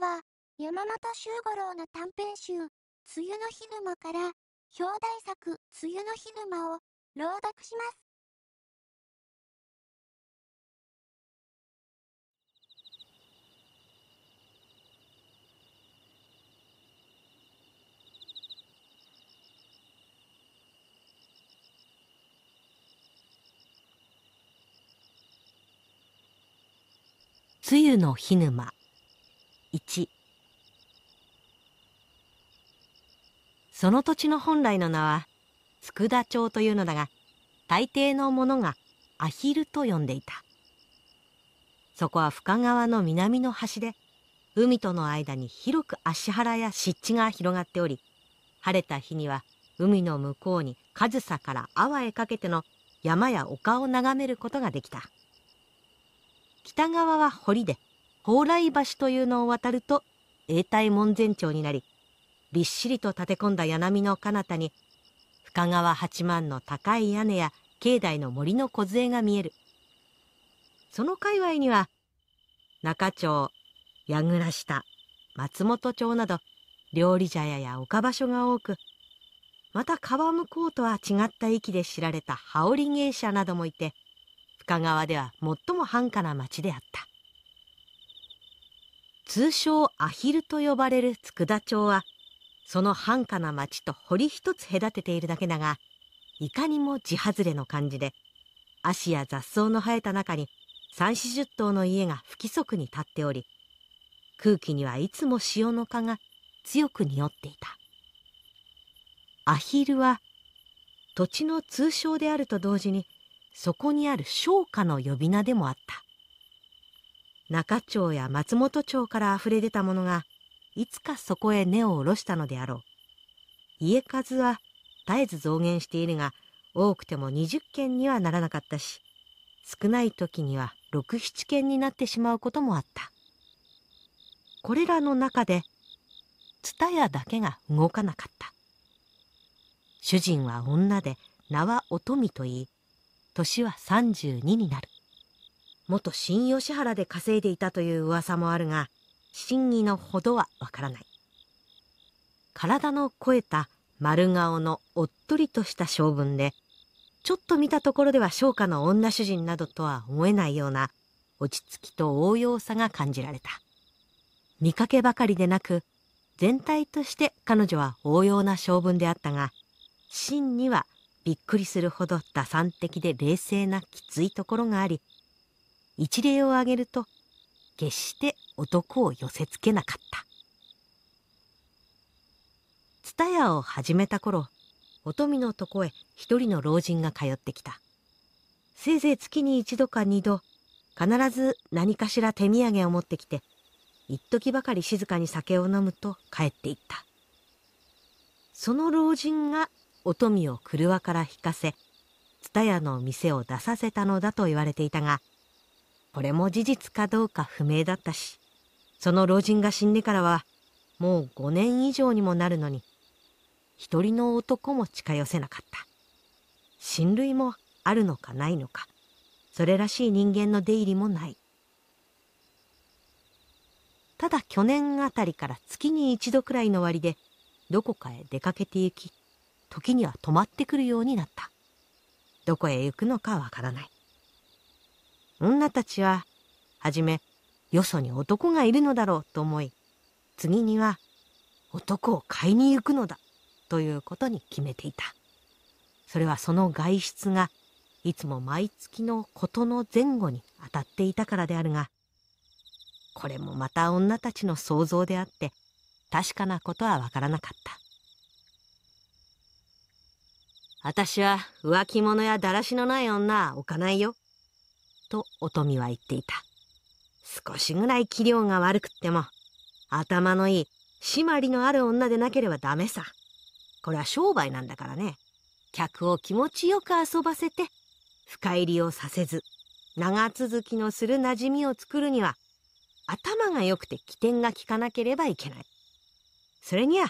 回は、山本周五郎の短編集、梅雨の日沼から、表題作、梅雨の日沼を、朗読します。梅雨の日沼1その土地の本来の名は佃町というのだが大抵のものがアヒルと呼んでいたそこは深川の南の端で海との間に広く足原や湿地が広がっており晴れた日には海の向こうに上総から阿波へかけての山や丘を眺めることができた北側は堀で蓬莱橋というのを渡ると永代門前町になりびっしりと立て込んだ柳の彼方に深川八幡の高い屋根や境内の森の梢が見えるその界隈には中町矢倉下松本町など料理茶屋や岡場所が多くまた川向こうとは違った域で知られた羽織芸者などもいて深川では最も繁華な町であった。通称アヒルと呼ばれる佃町はその繁華な町と堀一つ隔てているだけだがいかにも地外れの感じで足や雑草の生えた中に三四十棟の家が不規則に立っており空気にはいつも潮の蚊が強く匂っていたアヒルは土地の通称であると同時にそこにある商家の呼び名でもあった中町や松本町からあふれ出たものがいつかそこへ根を下ろしたのであろう家数は絶えず増減しているが多くても二十軒にはならなかったし少ない時には六七軒になってしまうこともあったこれらの中で蔦屋だけが動かなかった主人は女で名はお富といい年は三十二になる元新吉原で稼いでいたという噂もあるが真偽のほどはわからない体の肥えた丸顔のおっとりとした性分でちょっと見たところでは商家の女主人などとは思えないような落ち着きと応用さが感じられた見かけばかりでなく全体として彼女は応用な性分であったが真にはびっくりするほど打算的で冷静なきついところがあり一例を挙げると決して男を寄せつけなかった蔦屋を始めた頃お富のとこへ一人の老人が通ってきたせいぜい月に一度か二度必ず何かしら手土産を持ってきて一時ばかり静かに酒を飲むと帰っていったその老人がお富を車から引かせ蔦屋の店を出させたのだと言われていたがこれも事実かどうか不明だったしその老人が死んでからはもう5年以上にもなるのに一人の男も近寄せなかった親類もあるのかないのかそれらしい人間の出入りもないただ去年あたりから月に一度くらいの割でどこかへ出かけて行き時には泊まってくるようになったどこへ行くのかわからない女たちははじめよそに男がいるのだろうと思い次には男を買いに行くのだということに決めていたそれはその外出がいつも毎月の事の前後に当たっていたからであるがこれもまた女たちの想像であって確かなことはわからなかった私は浮気者やだらしのない女は置かないよとおとみは言っていた少しぐらい器量が悪くっても頭のいい締まりのある女でなければダメさこれは商売なんだからね客を気持ちよく遊ばせて深入りをさせず長続きのする馴染みを作るには頭が良くて起点が利かなければいけないそれには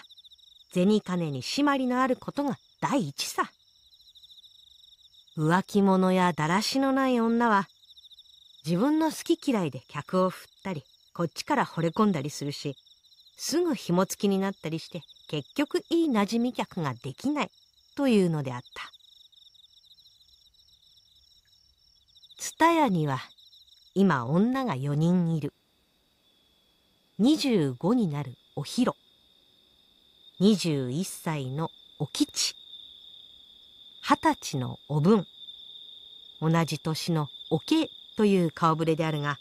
銭金に締まりのあることが第一さ浮気者やだらしのない女は自分の好き嫌いで客を振ったりこっちから惚れ込んだりするしすぐ紐付きになったりして結局いい馴染み客ができないというのであった。蔦屋には今女が4人いる25になるおひろ21歳のお吉二十歳のおぶん同じ年のおけいという顔ぶれであるが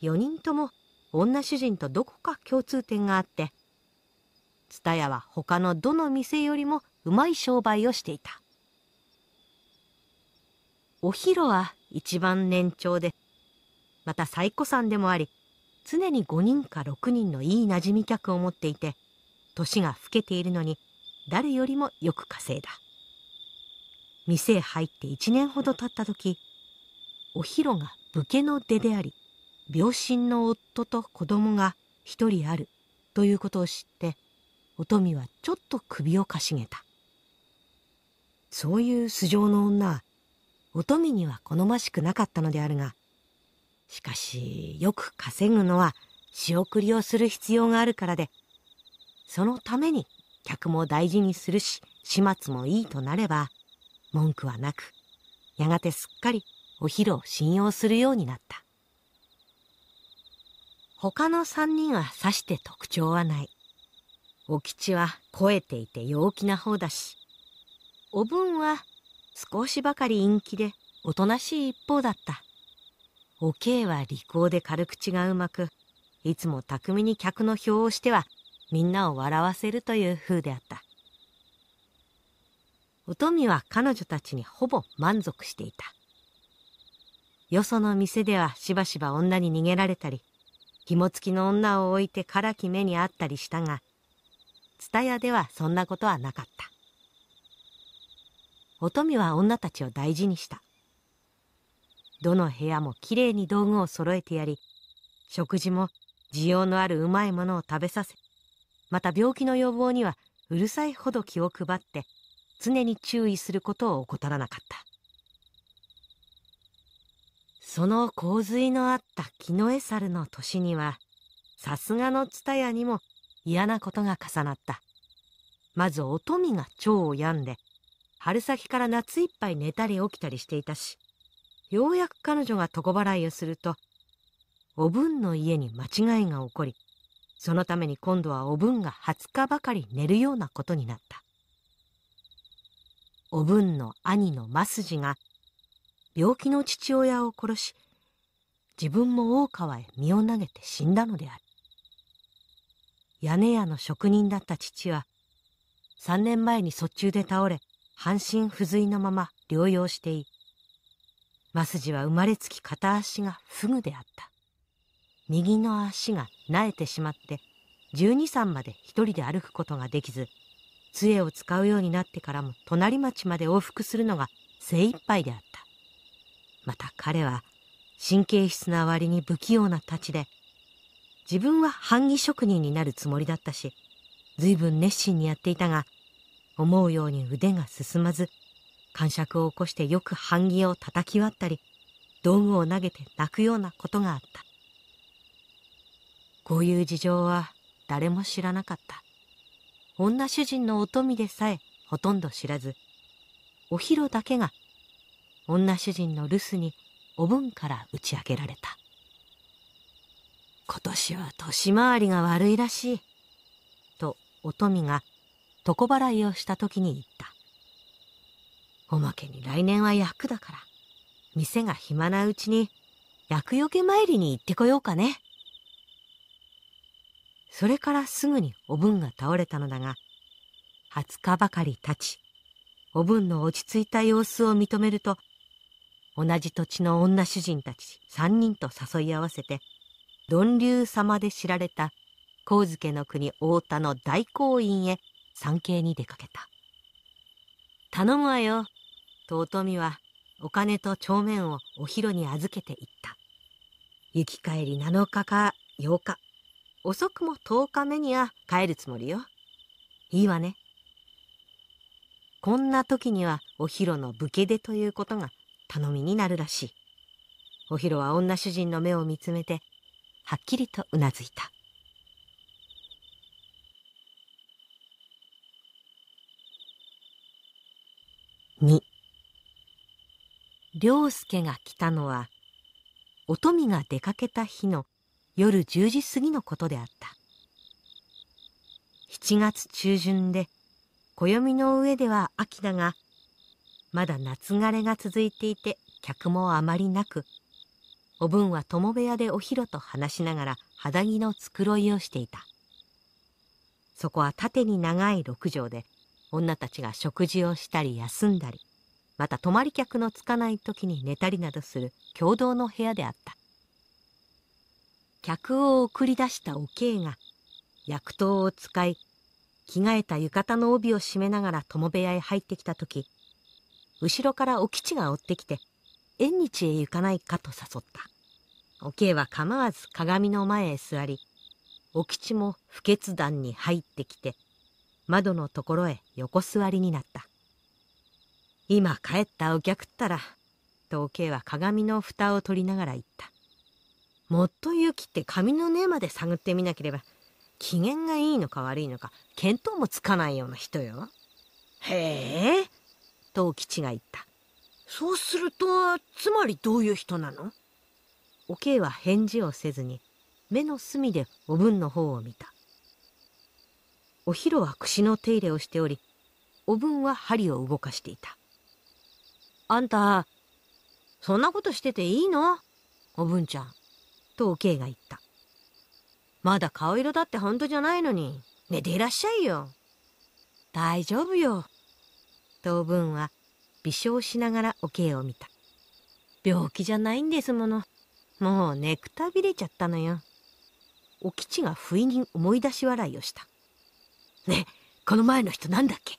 4人とも女主人とどこか共通点があって蔦屋は他のどの店よりもうまい商売をしていたお昼は一番年長でまた最古さんでもあり常に5人か6人のいいなじみ客を持っていて年が更けているのに誰よりもよく稼いだ店へ入って1年ほど経った時おひが武家の出であり病身の夫と子供が一人あるということを知ってお富はちょっと首をかしげたそういう素性の女はお富には好ましくなかったのであるがしかしよく稼ぐのは仕送りをする必要があるからでそのために客も大事にするし始末もいいとなれば文句はなくやがてすっかりおひろを信用するようになった他の三人はさして特徴はないお吉は肥えていて陽気な方だしおぶんは少しばかり陰気でおとなしい一方だったお慶は利口で軽口がうまくいつも巧みに客の票をしてはみんなを笑わせるという風であったお富は彼女たちにほぼ満足していたよその店ではしばしば女に逃げられたり紐付きの女を置いてからき目にあったりしたが蔦屋ではそんなことはなかったお富は女たちを大事にしたどの部屋もきれいに道具を揃えてやり食事も需要のあるうまいものを食べさせまた病気の予防にはうるさいほど気を配って常に注意することを怠らなかったその洪水のあった木のエ猿の年にはさすがの蔦屋にも嫌なことが重なったまずお富が蝶を病んで春先から夏いっぱい寝たり起きたりしていたしようやく彼女が床払いをするとおぶんの家に間違いが起こりそのために今度はおぶんが20日ばかり寝るようなことになったおぶんの兄の増次が「病気の父親を殺し自分も大川へ身を投げて死んだのである屋根屋の職人だった父は3年前に卒中で倒れ半身不随のまま療養してい増次は生まれつき片足がフグであった右の足が苗えてしまって12歳まで一人で歩くことができず杖を使うようになってからも隣町まで往復するのが精一杯であったまた彼は神経質な割に不器用なたちで自分は版木職人になるつもりだったし随分熱心にやっていたが思うように腕が進まず感触を起こしてよく版木を叩き割ったり道具を投げて泣くようなことがあったこういう事情は誰も知らなかった女主人のお富でさえほとんど知らずお昼だけが女主人の留守におぶんから打ち明けられた今年は年回りが悪いらしいとお富が床払いをした時に言ったおまけに来年は役だから店が暇なうちに厄除け参りに行ってこようかねそれからすぐにおぶんが倒れたのだが20日ばかり経ちおぶんの落ち着いた様子を認めると同じ土地の女主人たち3人と誘い合わせて呑龍様で知られた上野の国太田の大公院へ参詣に出かけた頼むわよととみはお金と帳面をお広に預けていった行き帰り7日か8日遅くも10日目には帰るつもりよいいわねこんな時にはお広の武家出ということが頼みになるらしい。おひろは女主人の目を見つめて、はっきりとうなずいた。二、良介が来たのは、おとみが出かけた日の夜10時過ぎのことであった。7月中旬で、暦の上では秋だが、まだ夏枯れが続いていて客もあまりなくおぶんは友部屋でおひろと話しながら肌着の繕いをしていたそこは縦に長い6畳で女たちが食事をしたり休んだりまた泊まり客のつかない時に寝たりなどする共同の部屋であった客を送り出したお慶が薬湯を使い着替えた浴衣の帯を締めながら友部屋へ入ってきた時後ろからお吉が追ってきて、縁日へ行かないかと誘った。お慶は構わず鏡の前へ座り、お吉も不決断に入ってきて、窓のところへ横座りになった。今帰ったお客ったら、とお慶は鏡の蓋を取りながら言った。もっと勇気って髪の根まで探ってみなければ、機嫌がいいのか悪いのか見当もつかないような人よ。へえ、藤吉が言ったそうするとつまりどういう人なのおけいは返事をせずに目の隅でおぶんの方を見たおひろは櫛の手入れをしておりおぶんは針を動かしていたあんたそんなことしてていいのおぶんちゃんとおけいが言ったまだ顔色だって本当じゃないのに寝ていらっしゃいよ大丈夫よ当分は微笑しながらおけいを見た病気じゃないんですものもうねくたびれちゃったのよお吉が不意に思い出し笑いをしたねこの前の人なんだっけ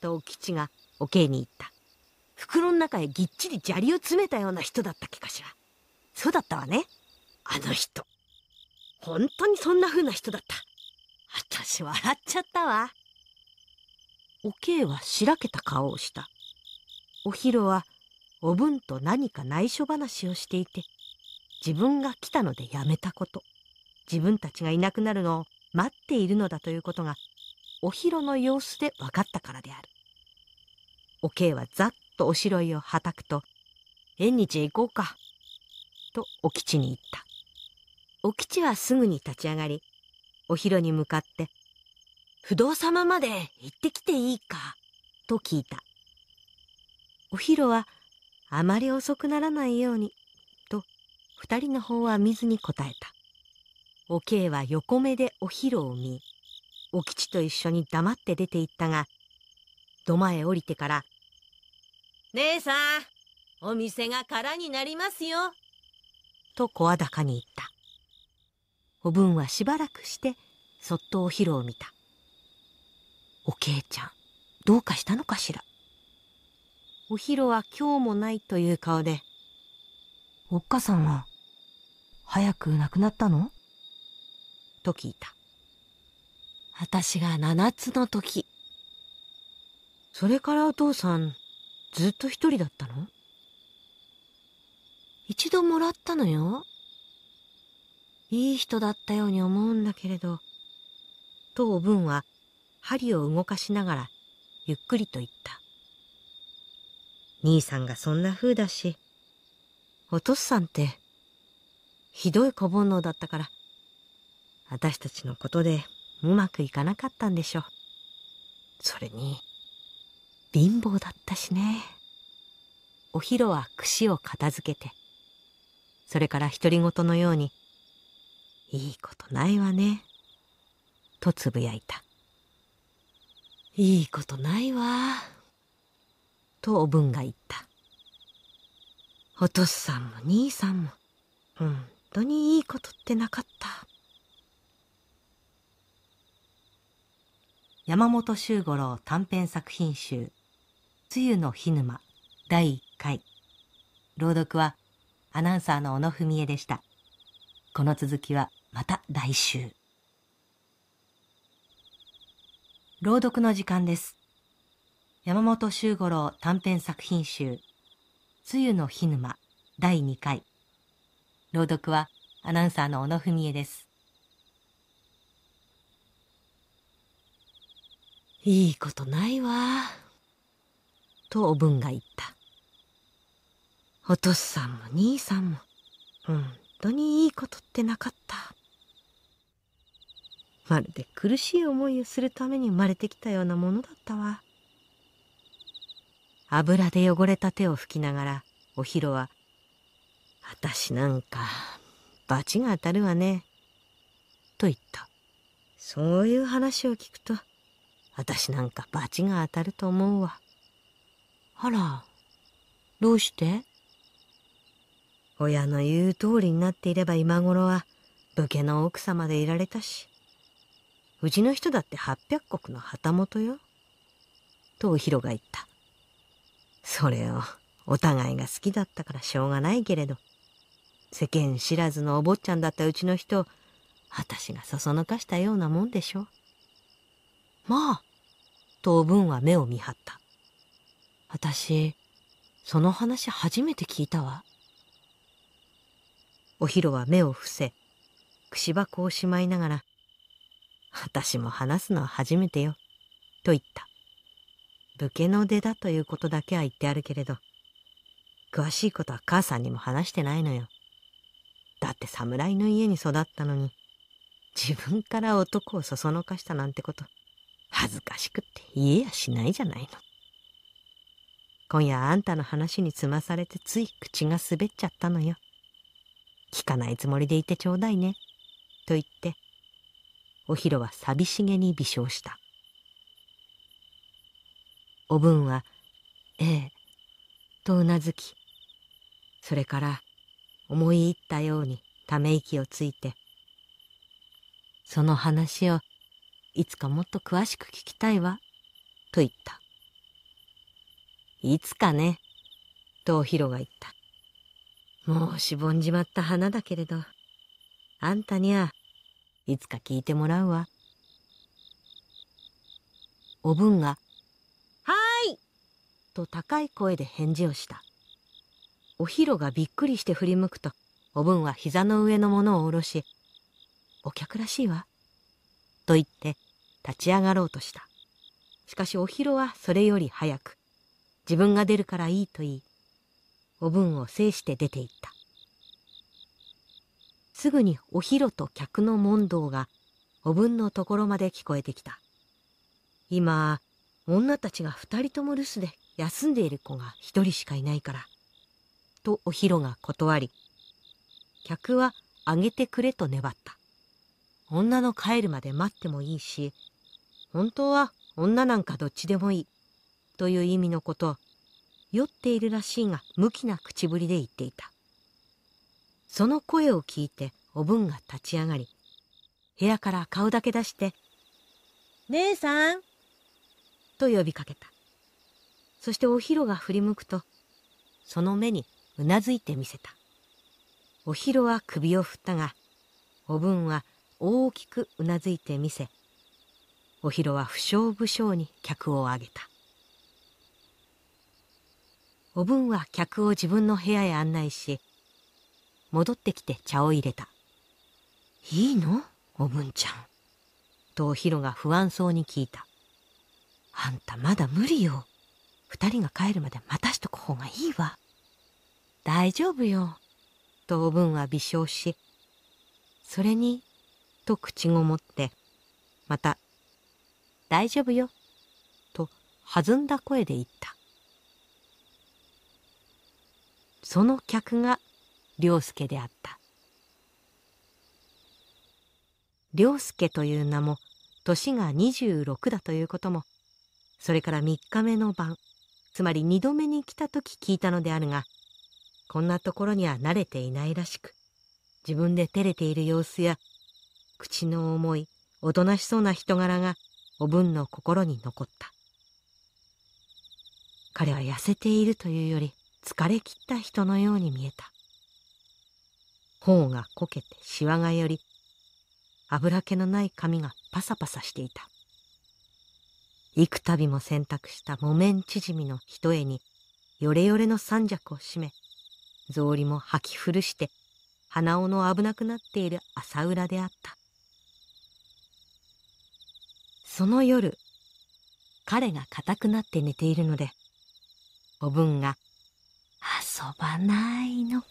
とお吉がおけいに言った袋の中へぎっちり砂利を詰めたような人だったっけかしらそうだったわねあの人本当にそんな風な人だった私笑っちゃったわ。おけいはしらけた顔をしたおひろはおぶんと何か内緒話をしていて自分が来たのでやめたこと自分たちがいなくなるのを待っているのだということがおひろの様子で分かったからであるおけいはざっとおしろいをはたくと「縁日へ行こうか」とお吉に言ったお吉はすぐに立ち上がりおひろに向かって「不動様まで行ってきていいかと聞いた。お昼はあまり遅くならないようにと二人の方は見ずに答えた。おけいは横目でお昼を見、お吉と一緒に黙って出て行ったが、土間へ降りてから、姉さん、お店が空になりますよ。と声高に言った。おぶんはしばらくして、そっとお昼を見た。おけいちゃん、どうかしたのかしら。お昼は今日もないという顔で。おっかさんは、早く亡くなったのと聞いた。私が七つの時。それからお父さん、ずっと一人だったの一度もらったのよ。いい人だったように思うんだけれど、当分は針を動かしながらゆっくりと言った兄さんがそんな風だしお父さんってひどい子煩悩だったから私たちのことでうまくいかなかったんでしょうそれに貧乏だったしねおひろは串を片付けてそれから独り言のように「いいことないわね」とつぶやいたいいことないわ。とおぶんが言った。お父さんも兄さんも、本当にいいことってなかった。山本周五郎短編作品集、梅雨の火沼第1回。朗読はアナウンサーの小野文江でした。この続きはまた来週。朗読の時間です。山本周五郎短編作品集、梅雨の火沼第2回。朗読はアナウンサーの小野文恵です。いいことないわ。とおぶんが言った。お父さんも兄さんも、本当にいいことってなかった。まるで苦しい思いをするために生まれてきたようなものだったわ油で汚れた手を拭きながらおひろは「私なんか罰が当たるわね」と言ったそういう話を聞くと私なんか罰が当たると思うわあらどうして親の言う通りになっていれば今頃は武家の奥様でいられたしうちの人だって八百石の旗本よ。とおひろが言った。それをお互いが好きだったからしょうがないけれど、世間知らずのお坊ちゃんだったうちの人、私がそそのかしたようなもんでしょ。まあ、とおぶんは目を見張った。私、その話初めて聞いたわ。おひろは目を伏せ、串箱をしまいながら、私も話すのは初めてよ。と言った。武家の出だということだけは言ってあるけれど、詳しいことは母さんにも話してないのよ。だって侍の家に育ったのに、自分から男をそそのかしたなんてこと、恥ずかしくって言えやしないじゃないの。今夜あんたの話につまされてつい口が滑っちゃったのよ。聞かないつもりでいてちょうだいね。と言って、おひろは寂しげに微笑したおぶんは「ええ」とうなずきそれから思い入ったようにため息をついて「その話をいつかもっと詳しく聞きたいわ」と言った「いつかね」とおひろが言ったもうしぼんじまった花だけれどあんたにはいつか聞いてもらうわ。おぶんが、はーいと高い声で返事をした。おひろがびっくりして振り向くと、おぶんは膝の上のものを下ろし、お客らしいわ。と言って立ち上がろうとした。しかしおひろはそれより早く、自分が出るからいいと言い、おぶんを制して出て行った。すぐにおひろと客の問答がお分のところまで聞こえてきた今女たちが2人とも留守で休んでいる子が1人しかいないから」とおひろが断り客はあげてくれと粘った女の帰るまで待ってもいいし本当は女なんかどっちでもいいという意味のこと酔っているらしいが無気な口ぶりで言っていたその声を聞いておぶんが立ち上がり部屋から顔だけ出して「姉さん!」と呼びかけたそしておひろが振り向くとその目にうなずいてみせたおひろは首を振ったがおぶんは大きくうなずいてみせおひろは不詳不詳に客をあげたおぶんは客を自分の部屋へ案内し戻ってきて茶を入れた。いいのおぶんちゃん。とひろが不安そうに聞いた。あんたまだ無理よ。二人が帰るまで待たしとく方がいいわ。大丈夫よ。とおぶんは微笑し、それに、と口ごもって、また、大丈夫よ。と弾んだ声で言った。その客が良介であった良介という名も年が26だということもそれから3日目の晩つまり2度目に来た時聞いたのであるがこんなところには慣れていないらしく自分で照れている様子や口の重いおとなしそうな人柄がおぶんの心に残った彼は痩せているというより疲れ切った人のように見えた頬がこけてしわが寄り油気のない髪がパサパサしていた幾度も洗濯した木綿縮みの一重によれよれの三尺を締め草履も履き古して鼻緒の危なくなっている朝浦であったその夜彼が硬くなって寝ているのでおぶんが「遊ばないのか」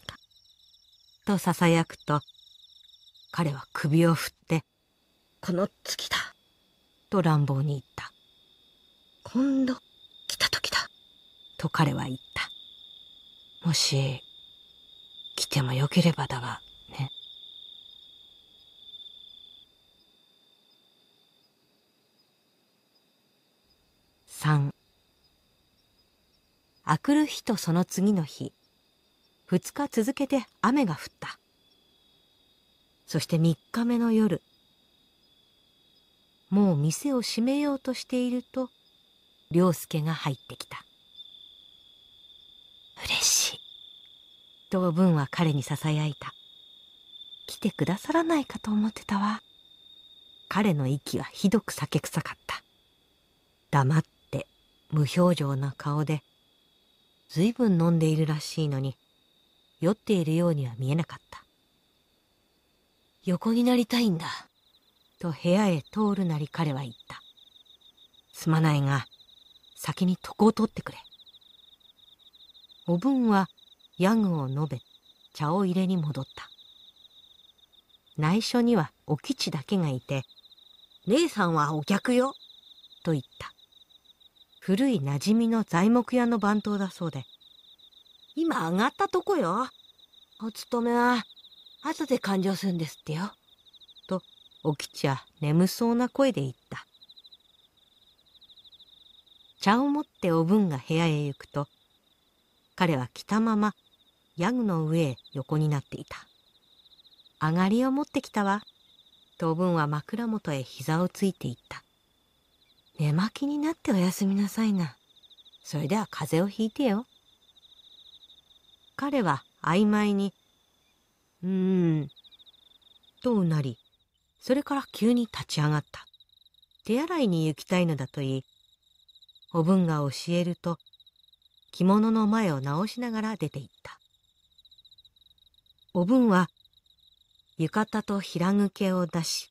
と囁くと彼は首を振って「この月だ」と乱暴に言った「今度来た時だ」と彼は言ったもし来てもよければだがね3あくる日とその次の日2日続けて雨が降ったそして3日目の夜もう店を閉めようとしていると良介が入ってきた「嬉しい」と文は彼にささやいた「来てくださらないかと思ってたわ」彼の息はひどく酒臭かった黙って無表情な顔で随分飲んでいるらしいのに酔っているようには見えなかった横になりたいんだと部屋へ通るなり彼は言ったすまないが先に床を取ってくれおぶんはヤグを述べ茶を入れに戻った内緒にはお吉だけがいて「姉さんはお客よ」と言った古い馴染みの材木屋の番頭だそうで今上がったとこよ。お勤めは、後で勘定するんですってよ。と、お吉は眠そうな声で言った。茶を持っておぶんが部屋へ行くと、彼は着たまま、ヤグの上へ横になっていた。上がりを持ってきたわ。とおぶんは枕元へ膝をついていった。寝巻きになっておやすみなさいな。それでは風邪をひいてよ。彼は曖昧に、うーん、とうなり、それから急に立ち上がった。手洗いに行きたいのだと言い、おぶんが教えると、着物の前を直しながら出て行った。おぶんは、浴衣と平抜けを出し、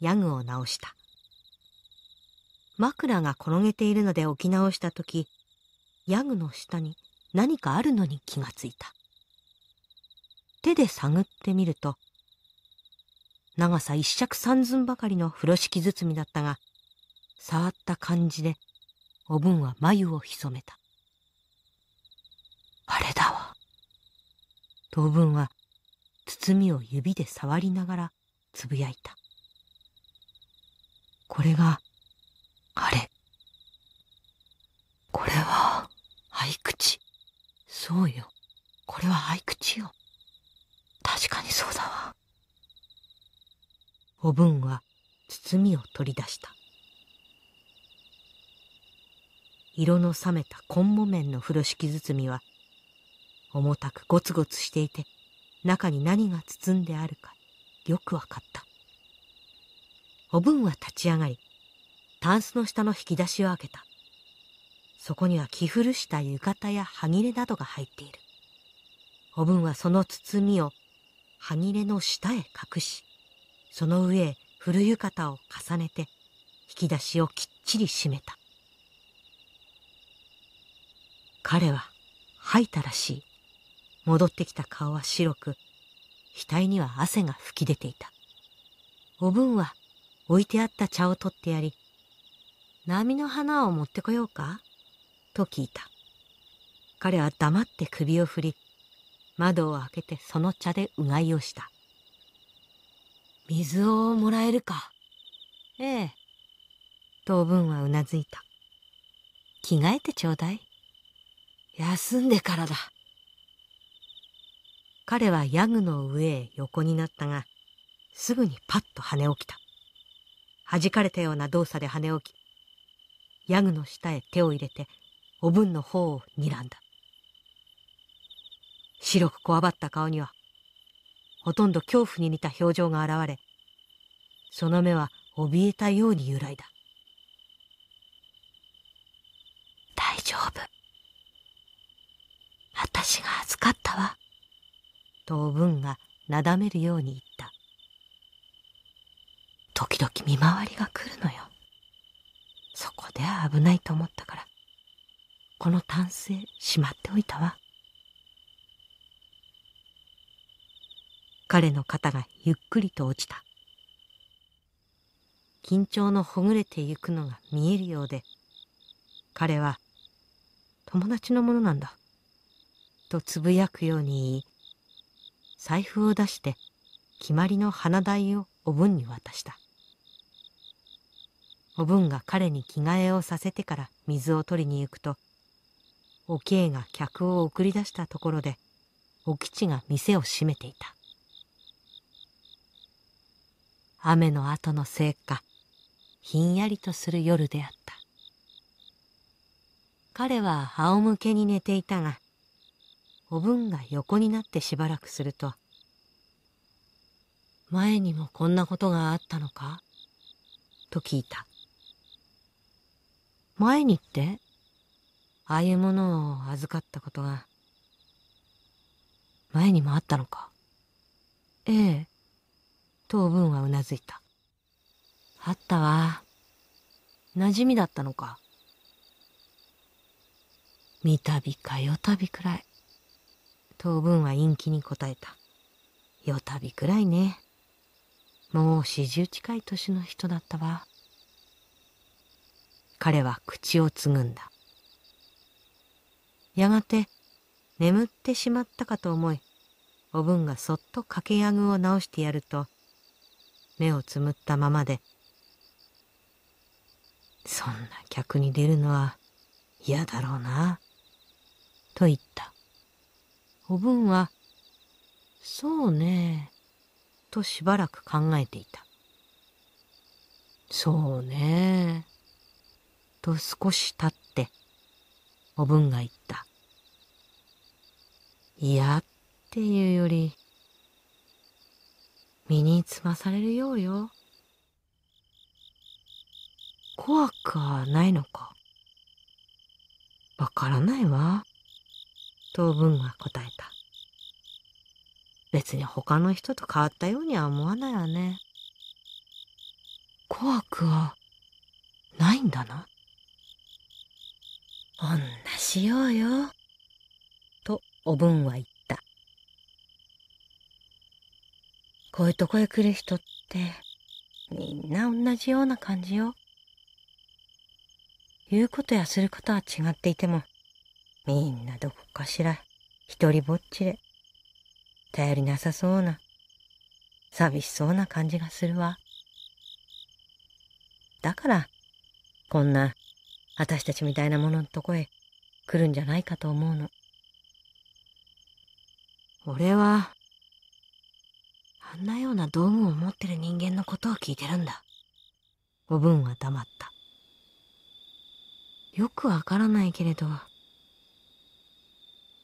ヤグを直した。枕が転げているので置き直した時、ヤグの下に何かあるのに気がついた手で探ってみると長さ一尺三寸ばかりの風呂敷包みだったが触った感じでおぶんは眉を潜めたあれだわとおぶんは包みを指で触りながらつぶやいたこれがあれこれは合口そうよこれは合口よ確かにそうだわおぶんは包みを取り出した色の冷めたン木綿の風呂敷包みは重たくゴツゴツしていて中に何が包んであるかよくわかったおぶんは立ち上がりタンスの下の引き出しを開けたそこには着古した浴衣やは切れなどが入っているおぶんはその包みを歯切れの下へ隠しその上へ古浴衣を重ねて引き出しをきっちり閉めた彼は吐いたらしい戻ってきた顔は白く額には汗が噴き出ていたおぶんは置いてあった茶を取ってやり波の花を持ってこようかと聞いた彼は黙って首を振り窓を開けてその茶でうがいをした水をもらえるかええ当分はうなずいた着替えてちょうだい休んでからだ彼はヤグの上へ横になったがすぐにパッと跳ね起きた弾かれたような動作で跳ね起きヤグの下へ手を入れておぶんの方を睨んだ白くこわばった顔にはほとんど恐怖に似た表情が現れその目は怯えたように揺らいだ大丈夫私が預かったわとおぶんがなだめるように言った時々見回りが来るのよそこでは危ないと思ったからこのタンスへしまっておいたわ彼の肩がゆっくりと落ちた緊張のほぐれてゆくのが見えるようで彼は「友達のものなんだ」とつぶやくように言い財布を出して決まりの花代をおぶんに渡したおぶんが彼に着替えをさせてから水を取りに行くとおいが客を送り出したところでお吉が店を閉めていた雨の後のせいかひんやりとする夜であった彼は仰向けに寝ていたがおぶんが横になってしばらくすると「前にもこんなことがあったのか?」と聞いた「前にって?」ああいうものを預かったことが前にもあったのかええ当分はうなずいたあったわ馴染みだったのか見たびか夜たびくらい当分は陰気に応えた夜たびくらいねもう四十近い年の人だったわ彼は口をつぐんだやがて眠ってしまったかと思いおぶんがそっと掛けやぐを直してやると目をつむったままで「そんな客に出るのは嫌だろうな」と言ったおぶんは「そうね」としばらく考えていた「そうね」と少し経っておぶんが言った嫌っていうより身につまされるようよ怖くはないのかわからないわと分が答えた別に他の人と変わったようには思わないわね怖くはないんだなおんなしようよおぶんは言った。こういうとこへ来る人って、みんな同じような感じよ。言うことやすることは違っていても、みんなどこかしら、一人ぼっちで、頼りなさそうな、寂しそうな感じがするわ。だから、こんな、私たちみたいなもののとこへ来るんじゃないかと思うの。俺は、あんなような道具を持ってる人間のことを聞いてるんだ。おぶんは黙った。よくわからないけれど、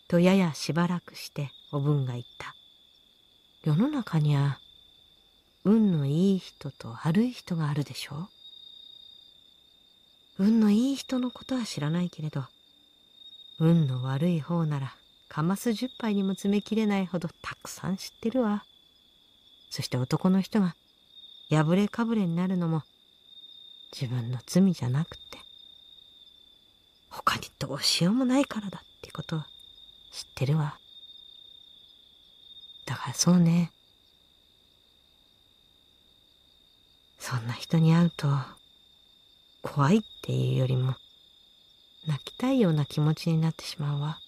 とややしばらくしておぶんが言った。世の中には、運のいい人と悪い人があるでしょ運のいい人のことは知らないけれど、運の悪い方なら、カマス十杯にも詰めきれないほどたくさん知ってるわそして男の人が破れかぶれになるのも自分の罪じゃなくて他にどうしようもないからだってこと知ってるわだからそうねそんな人に会うと怖いっていうよりも泣きたいような気持ちになってしまうわ。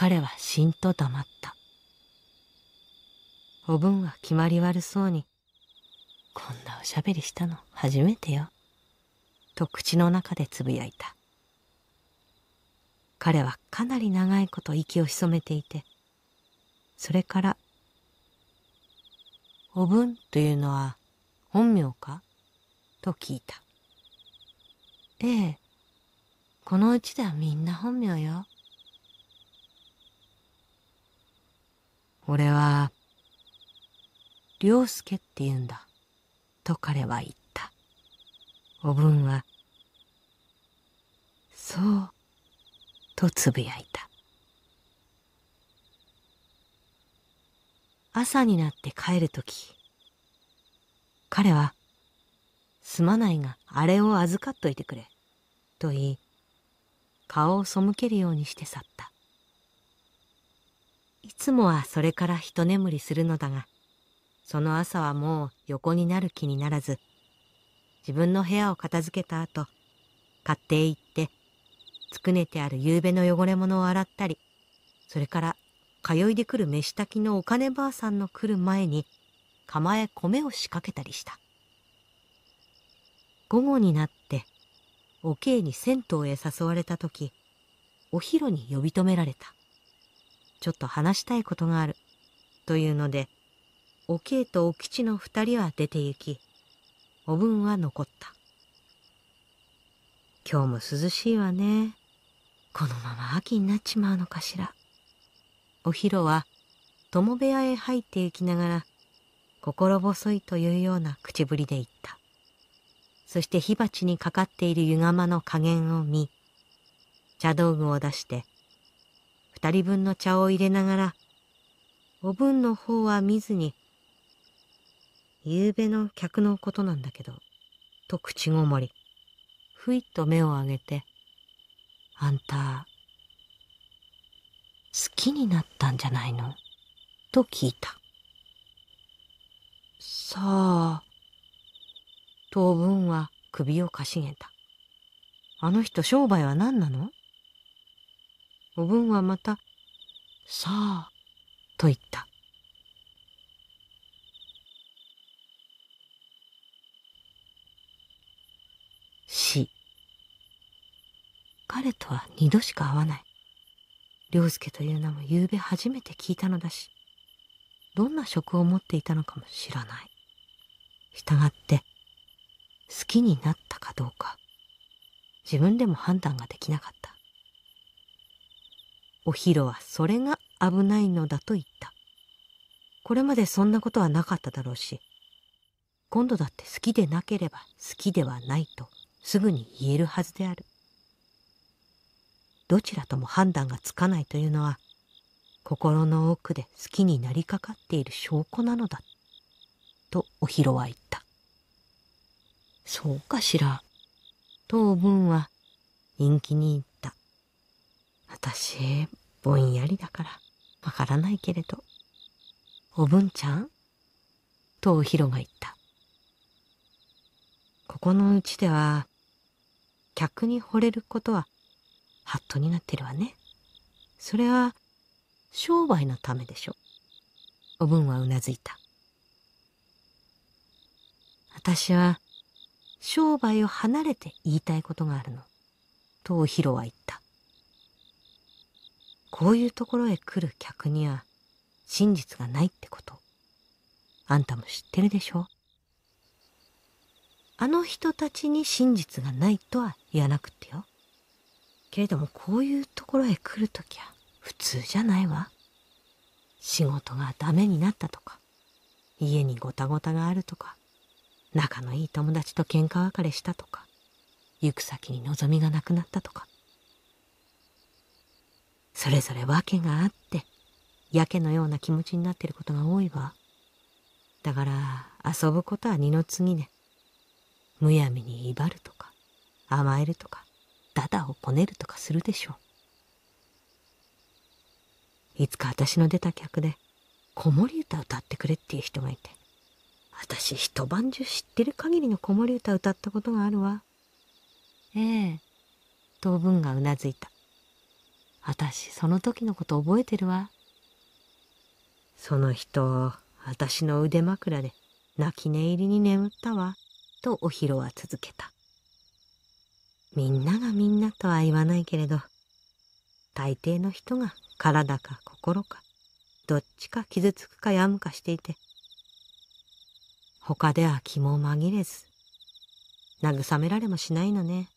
彼はしんと黙ったおぶんは決まり悪そうに「こんなおしゃべりしたの初めてよ」と口の中でつぶやいた彼はかなり長いこと息を潜めていてそれから「おぶんというのは本名か?」と聞いた「ええこのうちではみんな本名よ」俺は良介って言うんだと彼は言ったおぶんはそうとつぶやいた朝になって帰る時彼は「すまないがあれを預かっといてくれ」と言い顔を背けるようにして去ったいつもはそれから一眠りするのだが、その朝はもう横になる気にならず、自分の部屋を片付けた後、買って行って、つくねてある夕べの汚れ物を洗ったり、それから通いでくる飯炊きのお金ばあさんの来る前に、釜へ米を仕掛けたりした。午後になって、おけいに銭湯へ誘われた時、お昼に呼び止められた。ちょっと話したいことがある。というので、おけいとお吉の二人は出て行き、おぶんは残った。今日も涼しいわね。このまま秋になっちまうのかしら。おひろは、友部屋へ入って行きながら、心細いというような口ぶりで言った。そして火鉢にかかっている湯釜の加減を見、茶道具を出して、人分の茶を入れながら、おんの方は見ずに、夕べの客のことなんだけど、と口ごもり、ふいっと目を上げて、あんた、好きになったんじゃないのと聞いた。さあ、当分は首をかしげた。あの人商売は何なのおぶんはまた、さあ、と言った。死。彼とは二度しか会わない。良介という名も夕べ初めて聞いたのだし、どんな職を持っていたのかも知らない。従って、好きになったかどうか、自分でも判断ができなかった。おひろはそれが危ないのだと言った。これまでそんなことはなかっただろうし、今度だって好きでなければ好きではないとすぐに言えるはずである。どちらとも判断がつかないというのは、心の奥で好きになりかかっている証拠なのだ、とおひろは言った。そうかしら、とおぶんは、陰気に私ぼんやりだからわからないけれどおぶんちゃんとおひろが言ったここのうちでは客に惚れることはハットになってるわねそれは商売のためでしょおぶんはうなずいた私は商売を離れて言いたいことがあるのとおひろは言ったこういうところへ来る客には真実がないってことあんたも知ってるでしょあの人たちに真実がないとは言わなくてよけれどもこういうところへ来るときは普通じゃないわ仕事がダメになったとか家にごたごたがあるとか仲のいい友達と喧嘩別れしたとか行く先に望みがなくなったとかそれぞれ訳があってやけのような気持ちになってることが多いわだから遊ぶことは二の次ねむやみに威張るとか甘えるとかダダをこねるとかするでしょういつか私の出た客で子守歌歌ってくれっていう人がいて私一晩中知ってる限りの子守歌歌ったことがあるわええ当分がうなずいた私その時のこと覚えてるわその人私の腕枕で泣き寝入りに眠ったわとおひろは続けたみんながみんなとは言わないけれど大抵の人が体か心かどっちか傷つくか病むかしていて他では気も紛れず慰められもしないのね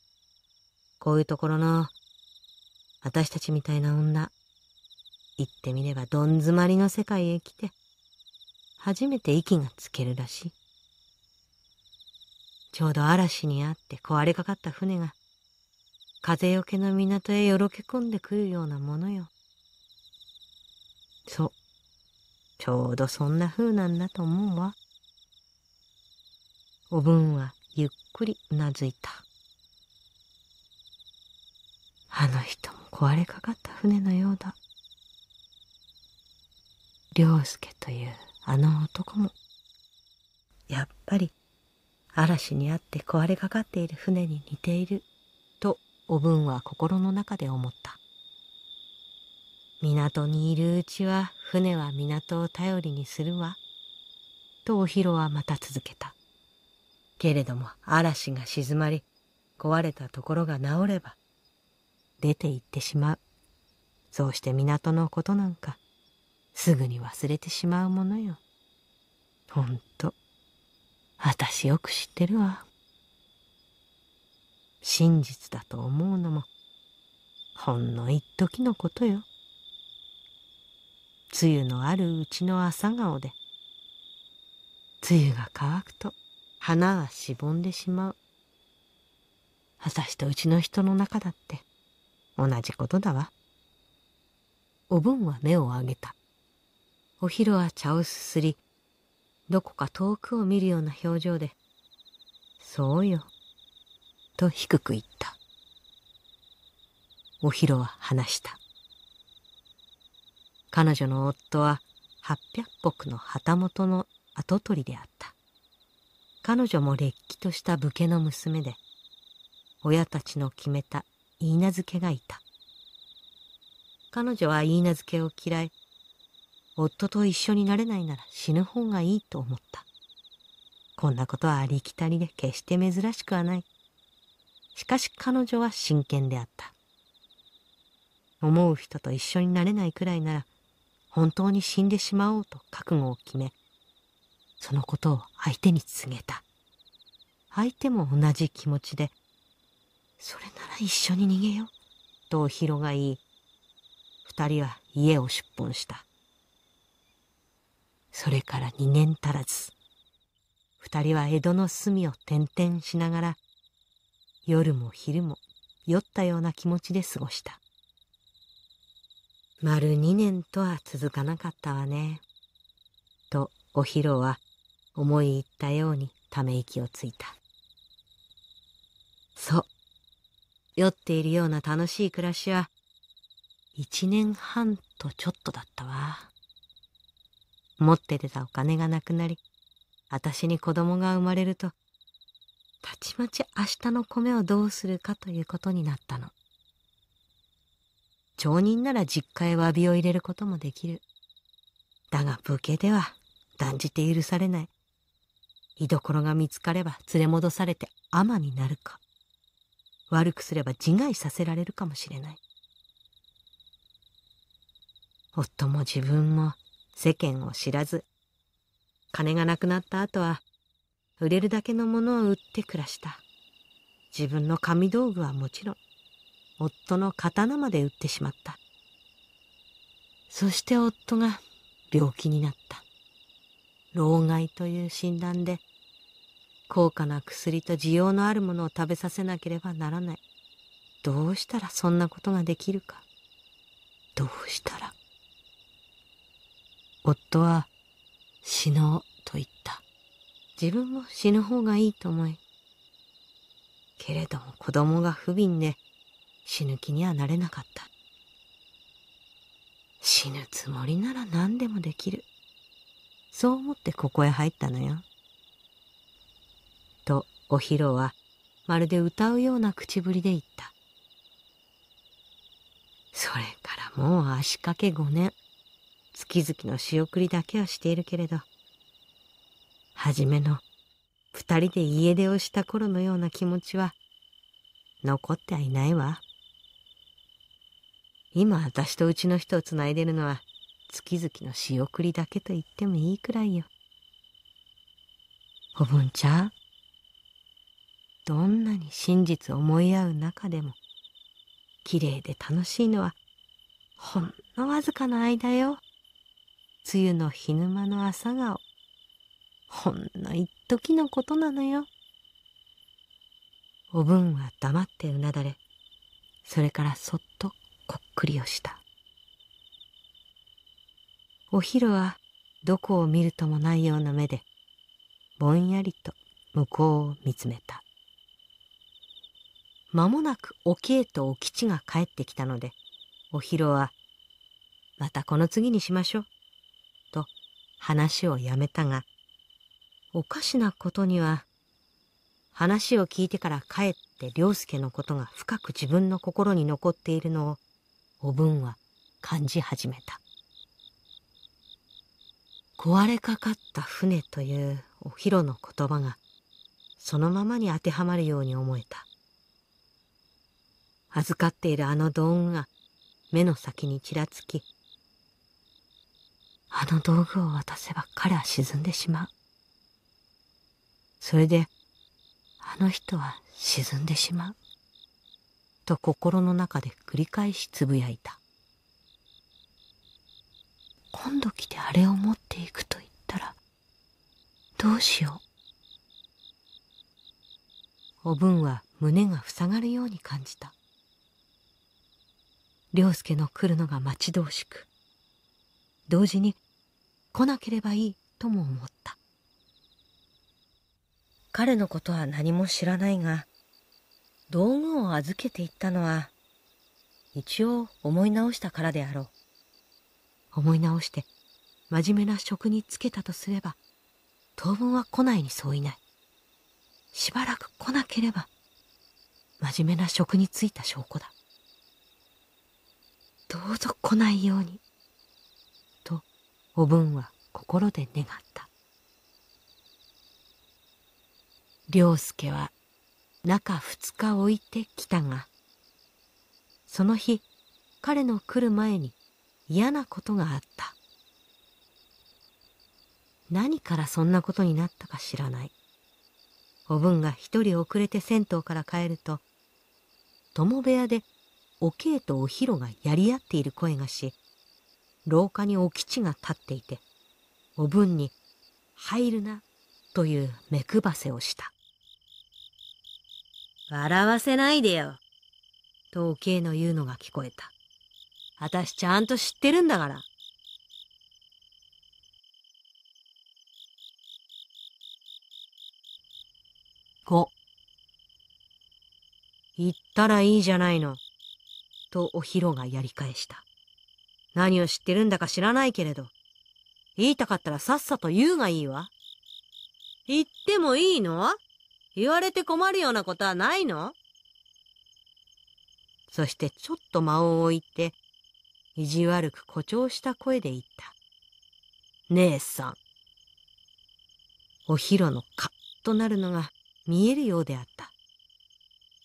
こういうところの私たちみたいな女言ってみればどん詰まりの世界へ来て初めて息がつけるらしいちょうど嵐にあって壊れかかった船が風よけの港へよろけ込んでくるようなものよそうちょうどそんな風なんだと思うわおぶんはゆっくりうなずいた。あの人も壊れかかった船のようだ良介というあの男もやっぱり嵐にあって壊れかかっている船に似ているとおぶんは心の中で思った港にいるうちは船は港を頼りにするわとおひろはまた続けたけれども嵐が静まり壊れたところが治れば出て行ってしまうそうして港のことなんかすぐに忘れてしまうものよほんと私よく知ってるわ真実だと思うのもほんの一時のことよ梅雨のあるうちの朝顔で梅雨が乾くと花はしぼんでしまう私とうちの人の中だって同じことだわ。お盆は目を上げた。お昼は茶をすすり、どこか遠くを見るような表情で、そうよ、と低く言った。お昼は話した。彼女の夫は八百石の旗本の跡取りであった。彼女もれっきとした武家の娘で、親たちの決めた許漬がいた彼女は許嫁を嫌い夫と一緒になれないなら死ぬ方がいいと思ったこんなことはありきたりで決して珍しくはないしかし彼女は真剣であった思う人と一緒になれないくらいなら本当に死んでしまおうと覚悟を決めそのことを相手に告げた相手も同じ気持ちでそれなら一緒に逃げよう。と広がい、二人は家を出奔した。それから二年足らず、二人は江戸の隅を転々しながら、夜も昼も酔ったような気持ちで過ごした。丸二年とは続かなかったわね。と、おひろは思い入ったようにため息をついた。そう、酔っているような楽しい暮らしは一年半とちょっとだったわ持って出たお金がなくなり私に子供が生まれるとたちまち明日の米をどうするかということになったの町人なら実家へ詫びを入れることもできるだが武家では断じて許されない居所が見つかれば連れ戻されて尼になるか悪くすれば自害させられるかもしれない夫も自分も世間を知らず金がなくなった後は売れるだけのものを売って暮らした自分の紙道具はもちろん夫の刀まで売ってしまったそして夫が病気になった老害という診断で高価な薬と需要のあるものを食べさせなければならないどうしたらそんなことができるかどうしたら夫は死のうと言った自分も死ぬ方がいいと思いけれども子供が不憫で死ぬ気にはなれなかった死ぬつもりなら何でもできるそう思ってここへ入ったのよおひろはまるで歌うような口ぶりで言ったそれからもう足掛け5年月々の仕送りだけはしているけれど初めの2人で家出をした頃のような気持ちは残ってはいないわ今私とうちの人をつないでるのは月々の仕送りだけと言ってもいいくらいよお盆ちゃんどんなに真実を思い合う中でも綺麗で楽しいのはほんのわずかな間よ梅雨の日沼の朝顔ほんの一時のことなのよおぶんは黙ってうなだれそれからそっとこっくりをしたお昼はどこを見るともないような目でぼんやりと向こうを見つめた間もなくおきえとお吉が帰ってきたのでおひろは「またこの次にしましょう」と話をやめたがおかしなことには話を聞いてから帰って良介のことが深く自分の心に残っているのをおぶんは感じ始めた壊れかかった船というおひろの言葉がそのままに当てはまるように思えた預かっているあの道具が目の先にちらつき、あの道具を渡せば彼は沈んでしまう。それで、あの人は沈んでしまう。と心の中で繰り返しつぶやいた。今度来てあれを持っていくと言ったら、どうしよう。おぶんは胸が塞がるように感じた。良介の来るのが待ち遠しく同時に来なければいいとも思った彼のことは何も知らないが道具を預けていったのは一応思い直したからであろう思い直して真面目な職に就けたとすれば当分は来ないにそういないしばらく来なければ真面目な職に就いた証拠だどうぞ来ないようにとおぶんは心で願った良介は中2日置いてきたがその日彼の来る前に嫌なことがあった何からそんなことになったか知らないおぶんが一人遅れて銭湯から帰ると友部屋でおけいとおひろがやり合っている声がし廊下にお吉が立っていておぶんに「入るな」という目くばせをした「笑わせないでよ」とおけいの言うのが聞こえた「私ちゃんと知ってるんだから」5言ったらいいじゃないの。とおひろがやり返した。何を知ってるんだか知らないけれど、言いたかったらさっさと言うがいいわ。言ってもいいの言われて困るようなことはないのそしてちょっと間を置いて、意地悪く誇張した声で言った。姉さん。おひろのカッとなるのが見えるようであった。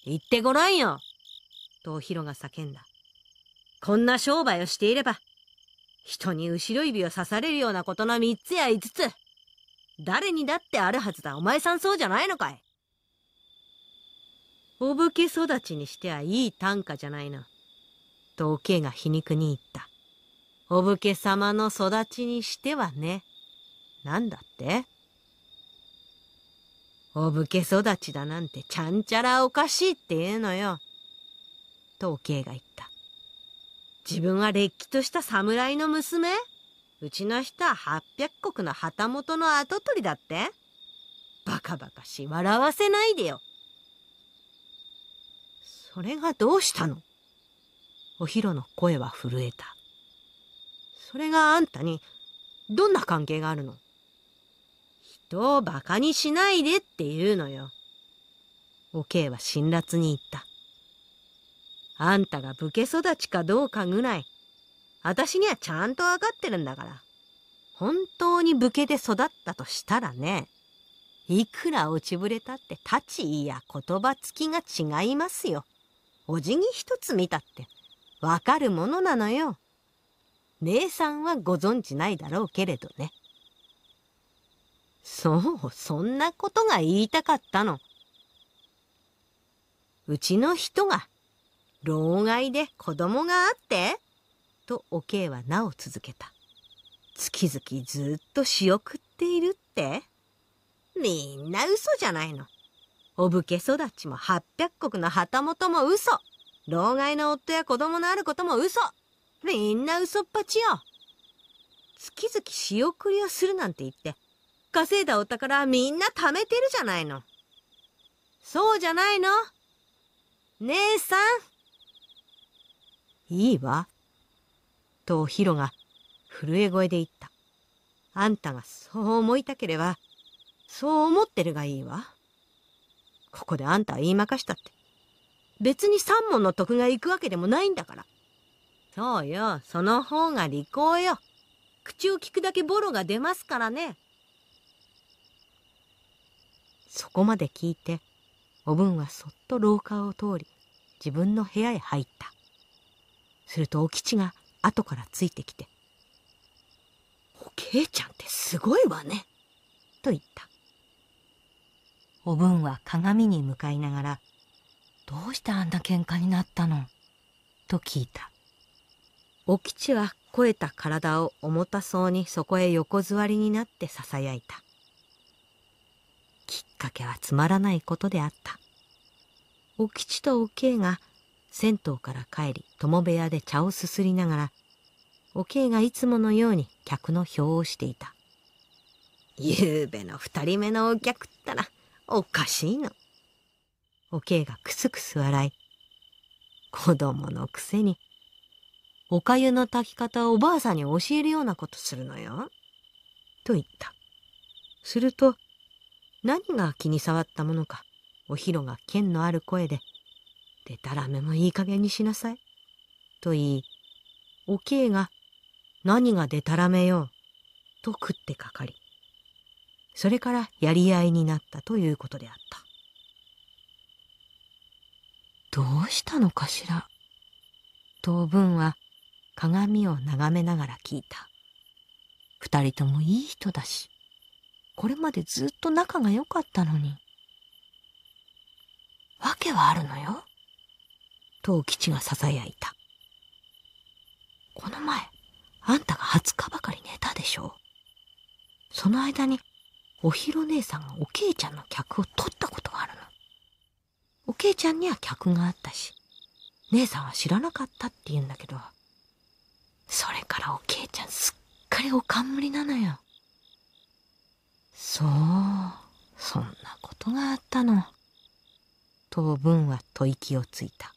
言ってごらんよとおひろが叫んだ。こんな商売をしていれば、人に後ろ指を刺されるようなことの三つや五つ。誰にだってあるはずだ。お前さんそうじゃないのかいお武家育ちにしてはいい短歌じゃないな。とおけいが皮肉に言った。お武家様の育ちにしてはね。なんだってお武家育ちだなんてちゃんちゃらおかしいって言うのよ。とお慶が言った。自分はれっきとした侍の娘うちの人は800国の旗本の跡取りだってバカバカし笑わせないでよ。それがどうしたのおひろの声は震えた。それがあんたにどんな関係があるの人を馬鹿にしないでって言うのよ。おけいは辛辣に言った。あんたが武家育ちかどうかぐらい、私にはちゃんとわかってるんだから。本当に武家で育ったとしたらね、いくら落ちぶれたって立ちいや言葉つきが違いますよ。お辞儀一つ見たって、わかるものなのよ。姉さんはご存じないだろうけれどね。そう、そんなことが言いたかったの。うちの人が老害で子供があってとおけいはなお続けた。月々ずっと仕送っているってみんな嘘じゃないの。お武家育ちも800国の旗本も嘘。老害の夫や子供のあることも嘘。みんな嘘っぱちよ。月々仕送りをするなんて言って、稼いだお宝はみんな貯めてるじゃないの。そうじゃないの姉さんいいわ。とヒロが震え声で言った。あんたがそう思いたければ、そう思ってるがいいわ。ここであんたは言いまかしたって。別に三問の徳が行くわけでもないんだから。そうよ、その方が利口よ。口を聞くだけボロが出ますからね。そこまで聞いて、おぶんはそっと廊下を通り、自分の部屋へ入った。するとお吉が後からついてきて「おけいちゃんってすごいわね」と言ったおぶんは鏡に向かいながら「どうしてあんな喧嘩になったの?」と聞いたお吉は肥えた体を重たそうにそこへ横座りになってささやいたきっかけはつまらないことであったお吉とおけいが銭湯から帰り友部屋で茶をすすりながらおいがいつものように客の票をしていたゆうべの二人目のお客ったらおかしいのおいがくすくす笑い子供のくせにおかゆの炊き方をおばあさんに教えるようなことするのよと言ったすると何が気に障ったものかおひろが剣のある声ででたらめもいい加減にしなさい。と言い、おけいが、何がでたらめよ、と食ってかかり、それからやり合いになったということであった。どうしたのかしら当分は鏡を眺めながら聞いた。二人ともいい人だし、これまでずっと仲が良かったのに。わけはあるのよ。藤吉が囁いた。この前、あんたが20日ばかり寝たでしょう。その間に、おひろ姉さんがおけいちゃんの客を取ったことがあるの。おけいちゃんには客があったし、姉さんは知らなかったって言うんだけど、それからおけいちゃんすっかりお冠なのよ。そう、そんなことがあったの。当分は吐息をついた。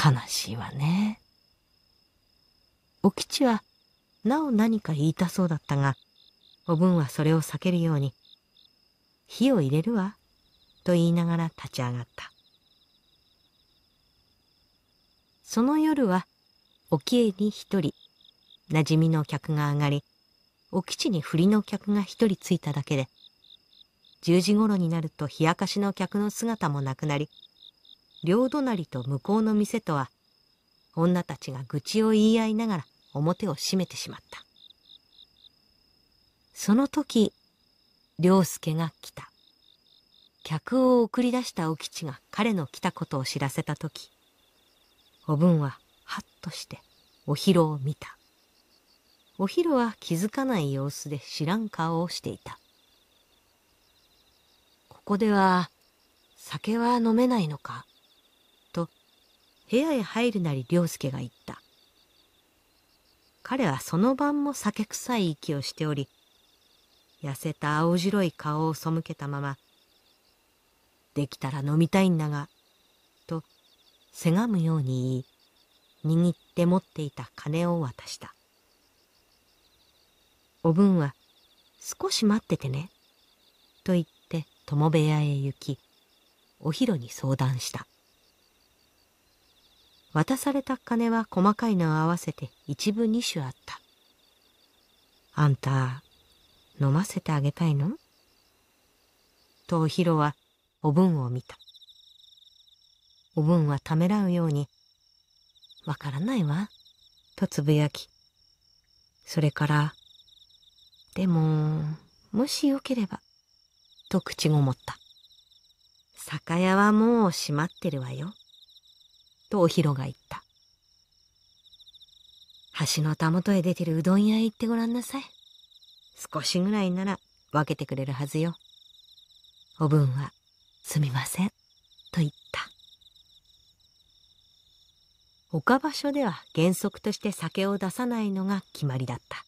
悲しいわね。お吉はなお何か言いたそうだったが、おぶんはそれを避けるように、火を入れるわ、と言いながら立ち上がった。その夜は、おきえに一人、馴染みの客が上がり、お吉に振りの客が一人ついただけで、10時頃になると冷やかしの客の姿もなくなり、両隣と向こうの店とは女たちが愚痴を言い合いながら表を閉めてしまったその時良介が来た客を送り出したお吉が彼の来たことを知らせた時おぶんはハッとしてお昼を見たお昼は気づかない様子で知らん顔をしていたここでは酒は飲めないのか部屋へ入るなり良介が言った彼はその晩も酒臭い息をしており痩せた青白い顔を背けたまま「できたら飲みたいんだが」とせがむように言い握って持っていた金を渡したおぶんは「少し待っててね」と言って友部屋へ行きお昼に相談した「渡された金は細かいのを合わせて一部二種あったあんた飲ませてあげたいのとおひろはおぶんを見たおぶんはためらうように「わからないわ」とつぶやきそれから「でももしよければ」と口ごもった酒屋はもう閉まってるわよとおひろが言った。橋のたもとへ出てるうどん屋へ行ってごらんなさい。少しぐらいなら分けてくれるはずよ。おぶんは、すみません、と言った。岡場所では原則として酒を出さないのが決まりだった。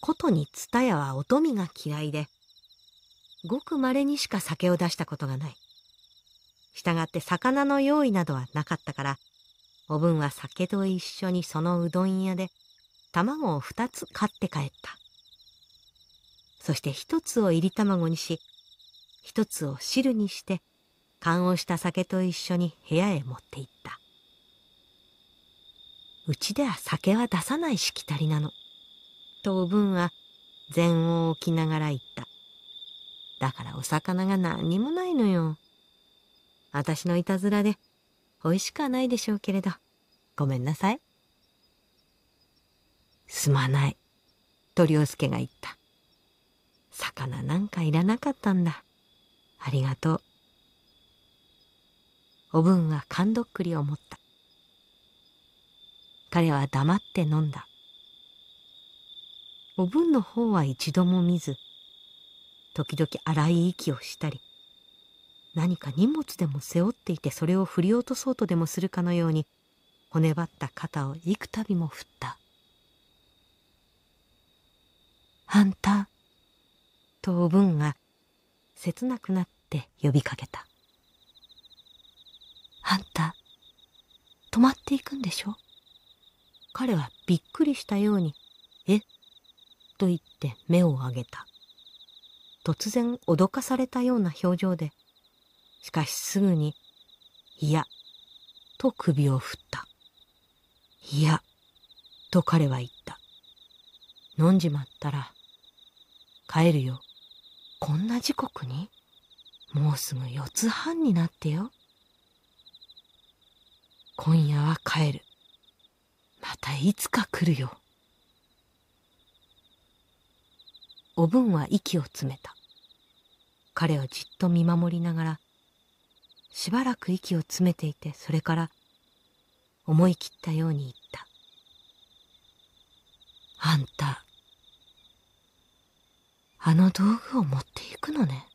ことに蔦屋はお富が嫌いで、ごく稀にしか酒を出したことがない。従って魚の用意などはなかったからおぶんは酒と一緒にそのうどん屋で卵を2つ買って帰ったそして1つをいり卵にし1つを汁にして缶をした酒と一緒に部屋へ持って行ったうちでは酒は出さないしきたりなのとおぶんは禅を置きながら言っただからお魚が何にもないのよ私のいたずらで美味しくはないでしょうけれどごめんなさいすまないとすけが言った魚なんかいらなかったんだありがとうおぶんは缶どっくりを持った彼は黙って飲んだおぶんの方は一度も見ず時々荒い息をしたり何か荷物でも背負っていてそれを振り落とそうとでもするかのように骨ばった肩を幾度も振った「あんた」とおぶんが切なくなって呼びかけた「あんた止まっていくんでしょ?」彼はびっくりしたように「えっ?」と言って目を上げた突然脅かされたような表情で「しかしすぐに、いや、と首を振った。いや、と彼は言った。飲んじまったら、帰るよ。こんな時刻にもうすぐ四つ半になってよ。今夜は帰る。またいつか来るよ。おぶんは息を詰めた。彼をじっと見守りながらしばらく息を詰めていてそれから思い切ったように言った「あんたあの道具を持っていくのね」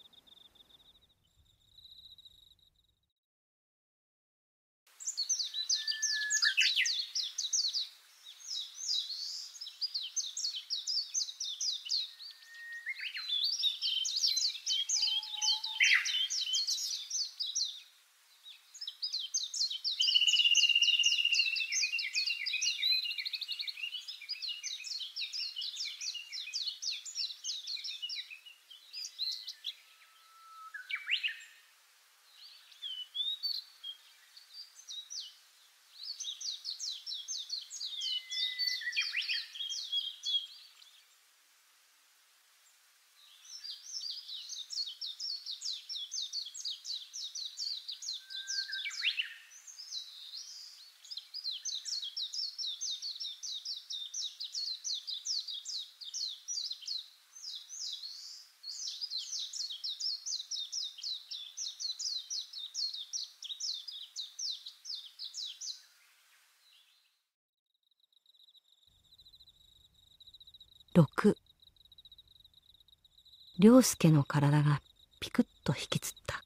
6良介の体がピクッと引きつった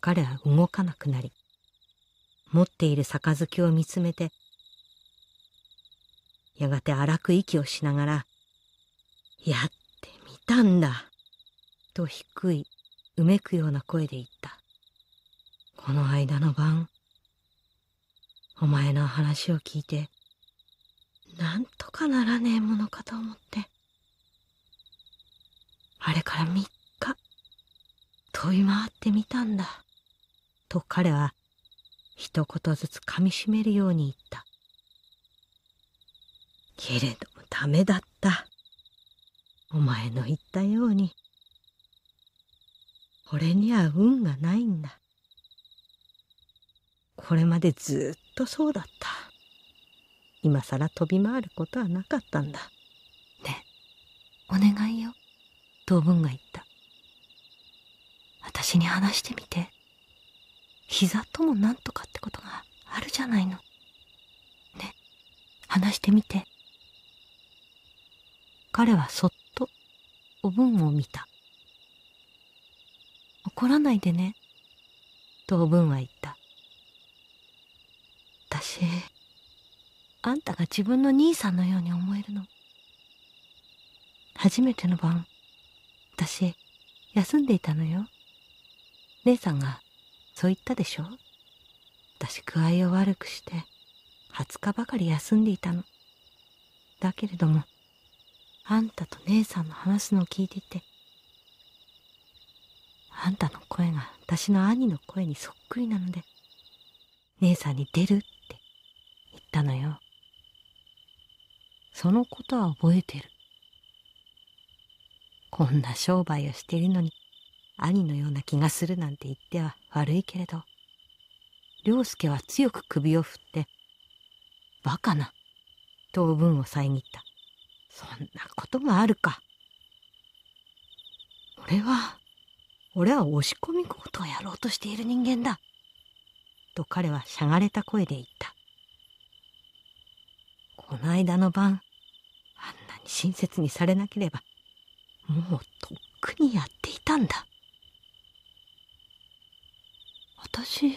彼は動かなくなり持っている杯を見つめてやがて荒く息をしながら「やってみたんだ」と低いうめくような声で言ったこの間の晩お前の話を聞いてなんとかならねえものかと思ってあれから3日飛び回ってみたんだと彼は一言ずつかみしめるように言ったけれどもダメだったお前の言ったように俺には運がないんだこれまでずっとそうだった今さら飛び回ることはなかったんだねお願いよ当分が言った私に話してみて膝ともなんとかってことがあるじゃないのね話してみて彼はそっとおぶんを見た怒らないでねとおぶんは言った私あんたが自分の兄さんのように思えるの。初めての晩、私、休んでいたのよ。姉さんが、そう言ったでしょ私、具合を悪くして、20日ばかり休んでいたの。だけれども、あんたと姉さんの話すのを聞いていて、あんたの声が私の兄の声にそっくりなので、姉さんに出るって言ったのよ。そのことは覚えてる。こんな商売をしているのに、兄のような気がするなんて言っては悪いけれど、良介は強く首を振って、バカな、と文を遮った。そんなことがあるか。俺は、俺は押し込み強盗をやろうとしている人間だ。と彼はしゃがれた声で言った。この間の晩、あんなに親切にされなければ、もうとっくにやっていたんだ。私、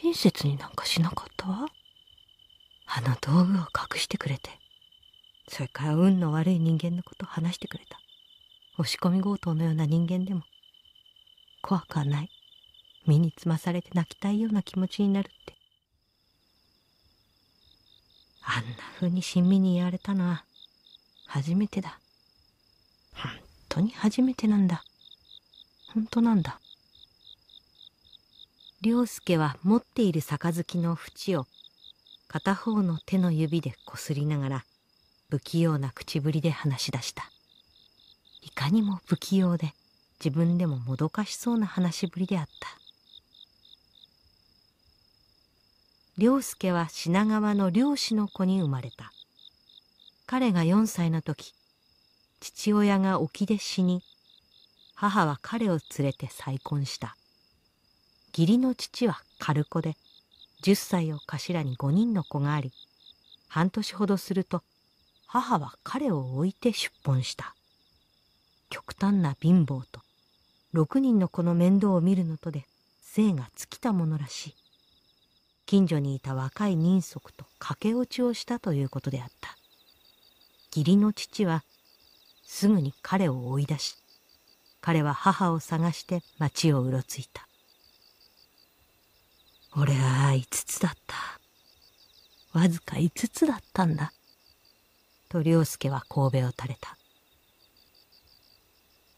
親切になんかしなかったわ。あの道具を隠してくれて、それから運の悪い人間のことを話してくれた。押し込み強盗のような人間でも、怖くはない。身につまされて泣きたいような気持ちになるって、あんな風に親身に言われたのは初めてだ。本当に初めてなんだ。本当なんだ。良介は持っている杯の縁を片方の手の指でこすりながら不器用な口ぶりで話し出した。いかにも不器用で自分でももどかしそうな話しぶりであった。良介は品川の漁師の子に生まれた彼が4歳の時父親が沖で死に母は彼を連れて再婚した義理の父は軽子で10歳を頭に5人の子があり半年ほどすると母は彼を置いて出奔した極端な貧乏と6人の子の面倒を見るのとで生が尽きたものらしい近所にいた若い人足と駆け落ちをしたということであった義理の父はすぐに彼を追い出し彼は母を探して町をうろついた俺は5つだったわずか5つだったんだと良介は神戸を垂れた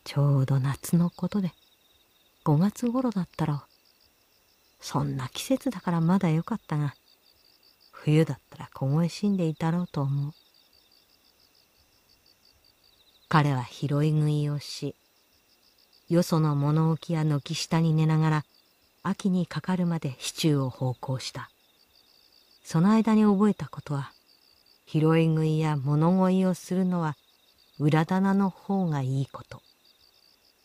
ちょうど夏のことで5月頃だったろうそんな季節だからまだよかったが冬だったら凍え死んでいたろうと思う彼は拾い食いをしよその物置や軒下に寝ながら秋にかかるまで市中を奉公したその間に覚えたことは拾い食いや物乞いをするのは裏棚の方がいいこと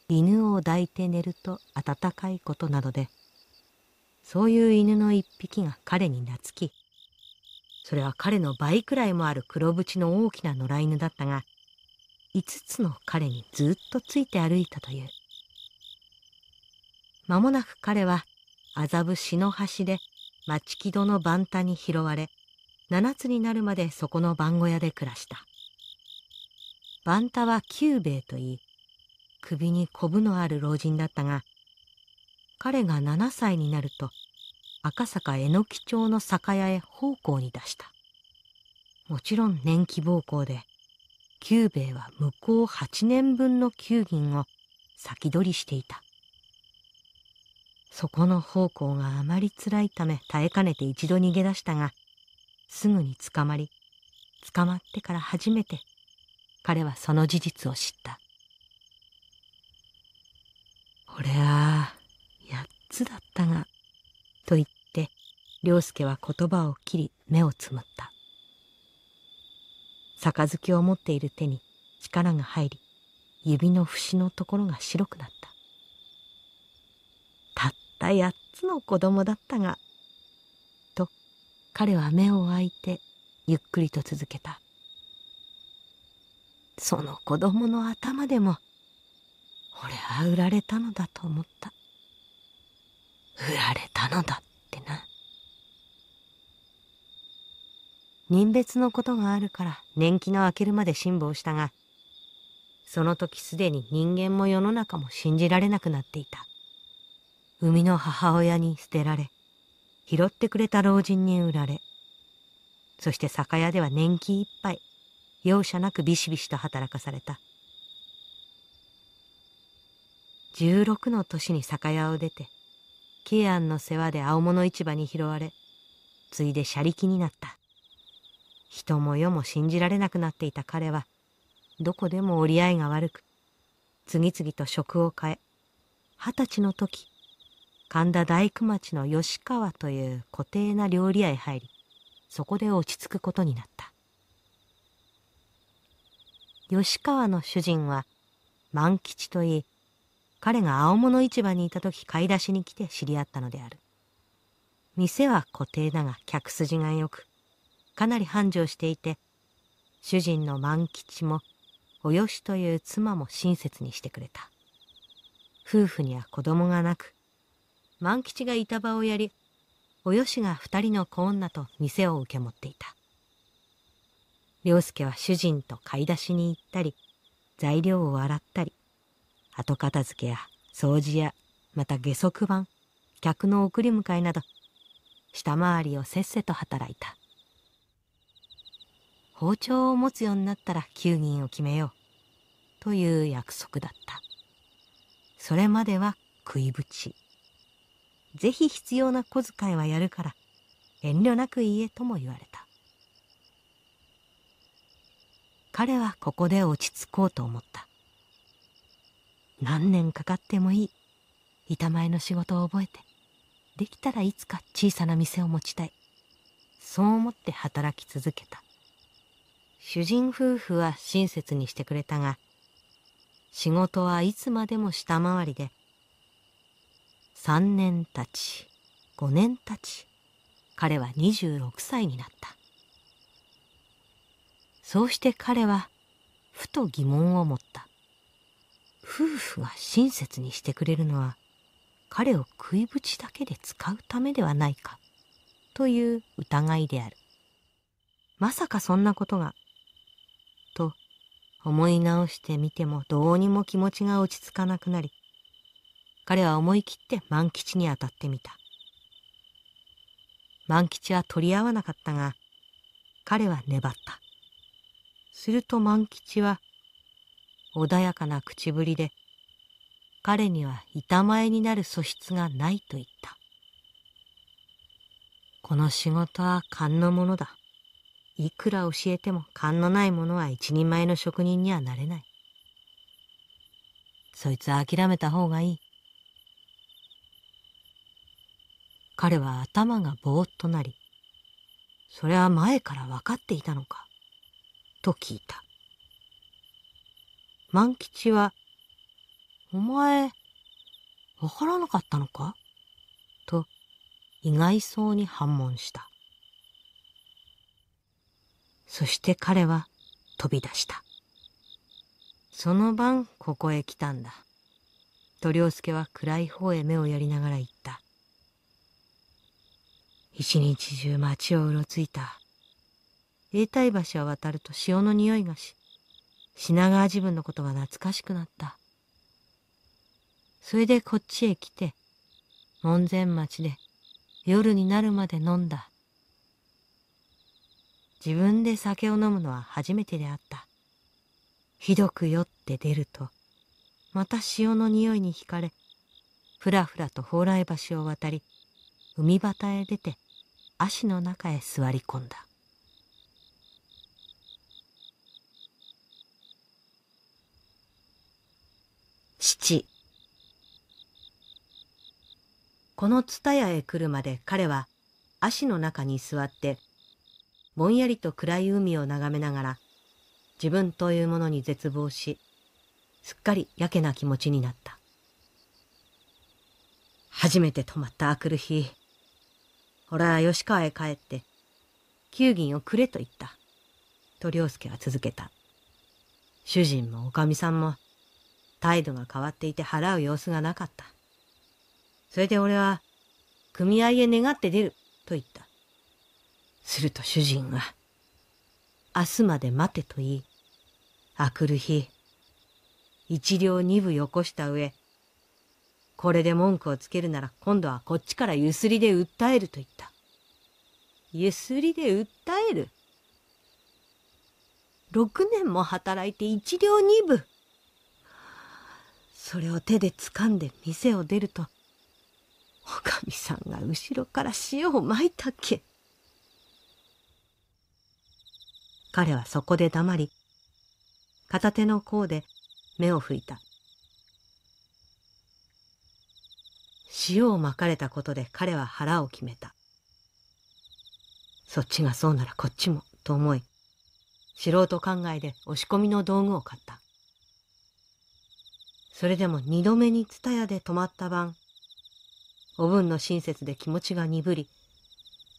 犬を抱いて寝ると暖かいことなどでそういう犬の一匹が彼に懐きそれは彼の倍くらいもある黒縁の大きな野良犬だったが5つの彼にずっとついて歩いたという間もなく彼は麻布市の端で町木戸の番田に拾われ7つになるまでそこの番小屋で暮らした番田は久兵衛といい首にコブのある老人だったが彼が7歳になると赤坂榎木町の酒屋へ奉公に出したもちろん年季奉公で久兵衛は向こう8年分の給銀を先取りしていたそこの奉公があまり辛いため耐えかねて一度逃げ出したがすぐに捕まり捕まってから初めて彼はその事実を知った俺はつだったが」と言って良介は言葉を切り目をつむった杯を持っている手に力が入り指の節のところが白くなったたった8つの子供だったがと彼は目を開いてゆっくりと続けたその子供の頭でも俺は売られたのだと思った振られたのだってな人別のことがあるから年季の明けるまで辛抱したがその時すでに人間も世の中も信じられなくなっていた生みの母親に捨てられ拾ってくれた老人に売られそして酒屋では年季いっぱい容赦なくビシビシと働かされた16の年に酒屋を出て慶安の世話で青物市場に拾われついで車力になった人も世も信じられなくなっていた彼はどこでも折り合いが悪く次々と職を変え二十歳の時神田大工町の吉川という固定な料理屋へ入りそこで落ち着くことになった吉川の主人は万吉といい彼が青物市場にいた時買い出しに来て知り合ったのである店は固定だが客筋がよくかなり繁盛していて主人の万吉もおよしという妻も親切にしてくれた夫婦には子供がなく万吉が板場をやりおよしが2人の子女と店を受け持っていた良介は主人と買い出しに行ったり材料を洗ったり後片付けや掃除やまた下足番客の送り迎えなど下回りをせっせと働いた包丁を持つようになったら給銀を決めようという約束だったそれまでは食いぶちぜひ必要な小遣いはやるから遠慮なく言えとも言われた彼はここで落ち着こうと思った何年かかってもいい板前の仕事を覚えてできたらいつか小さな店を持ちたいそう思って働き続けた主人夫婦は親切にしてくれたが仕事はいつまでも下回りで3年たち5年たち彼は26歳になったそうして彼はふと疑問を持った夫婦は親切にしてくれるのは彼を食いぶちだけで使うためではないかという疑いであるまさかそんなことがと思い直してみてもどうにも気持ちが落ち着かなくなり彼は思い切って万吉に当たってみた万吉は取り合わなかったが彼は粘ったすると万吉は穏やかな口ぶりで、彼には板前になる素質がないと言った。この仕事は勘のものだ。いくら教えても勘のないものは一人前の職人にはなれない。そいつは諦めた方がいい。彼は頭がぼーっとなり、それは前から分かっていたのか、と聞いた。万吉は、お前、わからなかったのかと、意外そうに反問した。そして彼は飛び出した。その晩、ここへ来たんだ。と良介は暗い方へ目をやりながら言った。一日中街をうろついた。永代橋を渡ると潮の匂いがし、品川自分のことが懐かしくなったそれでこっちへ来て門前町で夜になるまで飲んだ自分で酒を飲むのは初めてであったひどく酔って出るとまた潮の匂いに惹かれふらふらと蓬莱橋を渡り海端へ出て足の中へ座り込んだ父この蔦屋へ来るまで彼は足の中に座ってぼんやりと暗い海を眺めながら自分というものに絶望しすっかりやけな気持ちになった初めて泊まったあくる日俺は吉川へ帰って球銀をくれと言ったと良介は続けた主人もおかみさんも態度が変わっていて払う様子がなかった。それで俺は、組合へ願って出る、と言った。すると主人が、明日まで待てと言い、あくる日、一両二分よこした上、これで文句をつけるなら今度はこっちからゆすりで訴えると言った。ゆすりで訴える六年も働いて一両二分。それを手で掴んで店を出るとおかみさんが後ろから塩をまいたっけ彼はそこで黙り片手の甲で目を拭いた塩をまかれたことで彼は腹を決めたそっちがそうならこっちもと思い素人考えで押し込みの道具を買ったそれでも二度目に蔦屋で泊まった晩おぶんの親切で気持ちが鈍り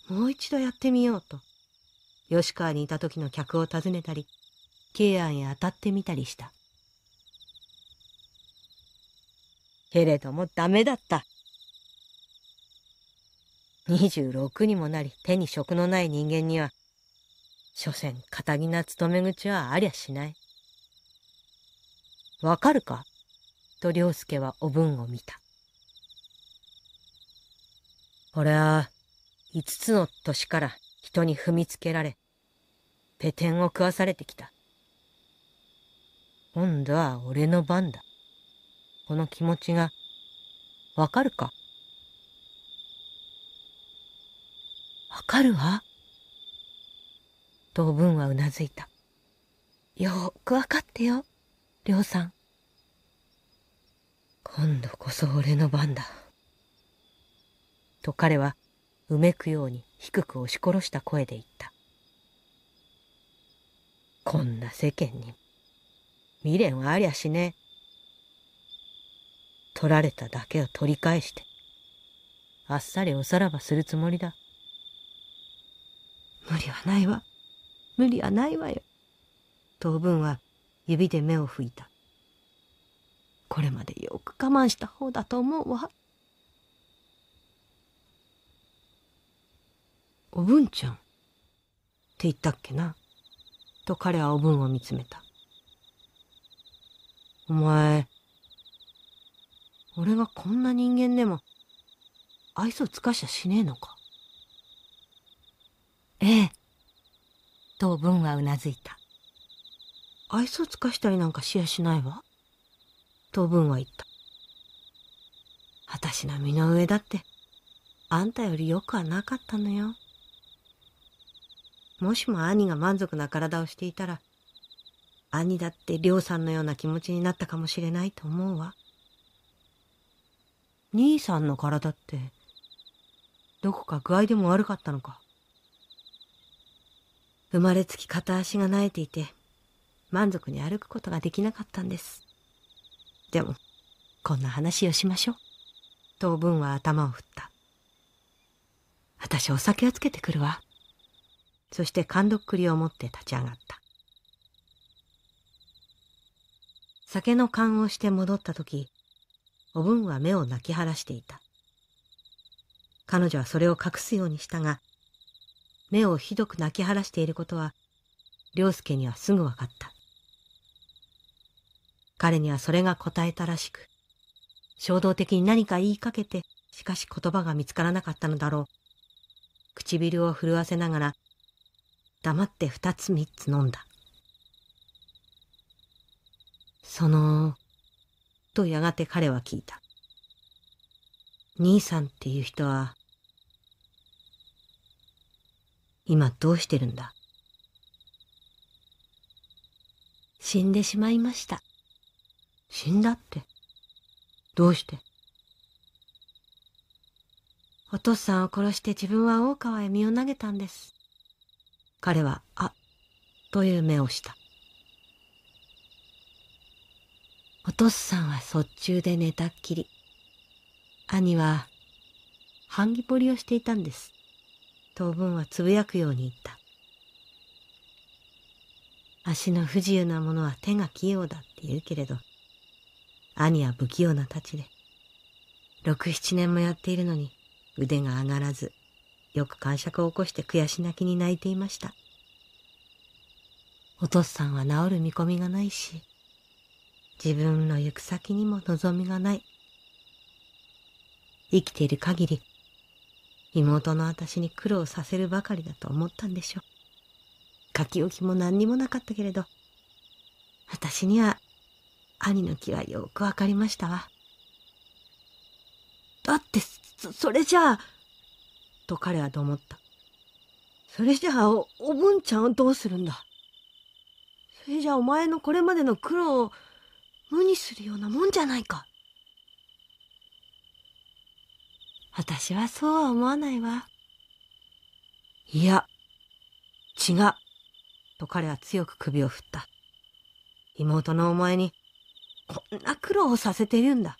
もう一度やってみようと吉川にいた時の客を訪ねたり慶安へ当たってみたりしたけれどもダメだった26にもなり手に職のない人間には所詮堅気な勤め口はありゃしないわかるかと良介はおぶんを見た。俺は、五つの年から人に踏みつけられ、ペテンを食わされてきた。今度は俺の番だ。この気持ちが、わかるかわかるわ。とおぶんはうなずいた。よくわかってよ、りょうさん。今度こそ俺の番だ。と彼はうめくように低く押し殺した声で言った。こんな世間に未練はありゃしねえ。取られただけを取り返して、あっさりおさらばするつもりだ。無理はないわ。無理はないわよ。当分は指で目を拭いた。これまでよく我慢した方だと思うわ。おぶんちゃんって言ったっけなと彼はおぶんを見つめた。お前、俺がこんな人間でも愛想つかしゃしねえのか。ええ。とぶんはうなずいた。愛想つかしたりなんかしやしないわ。当分は言った。私の身の上だって、あんたより良くはなかったのよ。もしも兄が満足な体をしていたら、兄だってりょうさんのような気持ちになったかもしれないと思うわ。兄さんの体って、どこか具合でも悪かったのか。生まれつき片足が苗えていて、満足に歩くことができなかったんです。でもこんな話をしましょう当分は頭を振った私お酒をつけてくるわそして勘どっくりを持って立ち上がった酒の勘をして戻った時おぶんは目を泣き晴らしていた彼女はそれを隠すようにしたが目をひどく泣き晴らしていることは涼介にはすぐ分かった彼にはそれが答えたらしく、衝動的に何か言いかけて、しかし言葉が見つからなかったのだろう。唇を震わせながら、黙って二つ三つ飲んだ。その、とやがて彼は聞いた。兄さんっていう人は、今どうしてるんだ死んでしまいました。死んだって。どうしてお父さんを殺して自分は大川へ身を投げたんです。彼は、あ、という目をした。お父さんは卒中で寝たっきり。兄は、半疑彫りをしていたんです。当分はつぶやくように言った。足の不自由なものは手が器用だって言うけれど、兄は不器用なたちで六七年もやっているのに腕が上がらずよく感触を起こして悔し泣きに泣いていましたお父さんは治る見込みがないし自分の行く先にも望みがない生きている限り妹の私に苦労させるばかりだと思ったんでしょう書き置きも何にもなかったけれど私には兄の気はよくわかりましたわ。だって、そ、それじゃあ、と彼はと思った。それじゃあお、おぶんちゃんをどうするんだそれじゃあお前のこれまでの苦労を無にするようなもんじゃないか。私はそうは思わないわ。いや、違う。と彼は強く首を振った。妹のお前にこんな苦労をさせているんだ。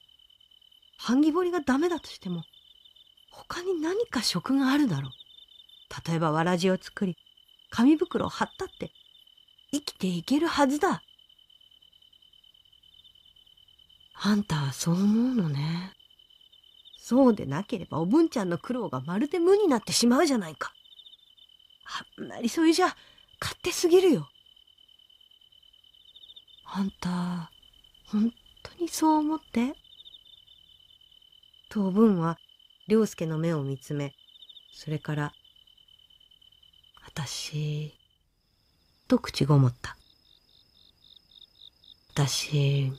半木彫りがダメだとしても、他に何か職があるだろう。例えばわらじを作り、紙袋を貼ったって、生きていけるはずだ。あんたはそう思うのね。そうでなければおぶんちゃんの苦労がまるで無になってしまうじゃないか。あんまりそれじゃ勝手すぎるよ。あんた、本当にそう思ってとおぶんは良介の目を見つめそれから「私」と口ごもった私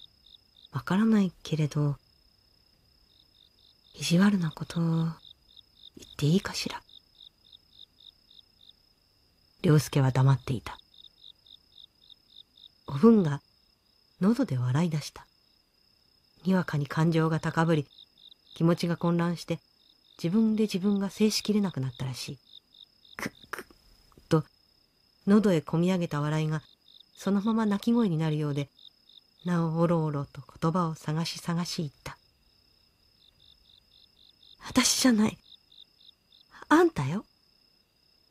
わからないけれど意地悪なこと言っていいかしら良介は黙っていたおぶんが喉で笑い出した。にわかに感情が高ぶり、気持ちが混乱して、自分で自分が制しきれなくなったらしい。くっくっと、喉へこみ上げた笑いが、そのまま泣き声になるようで、なおおろおろと言葉を探し探し言った。私じゃない。あんたよ。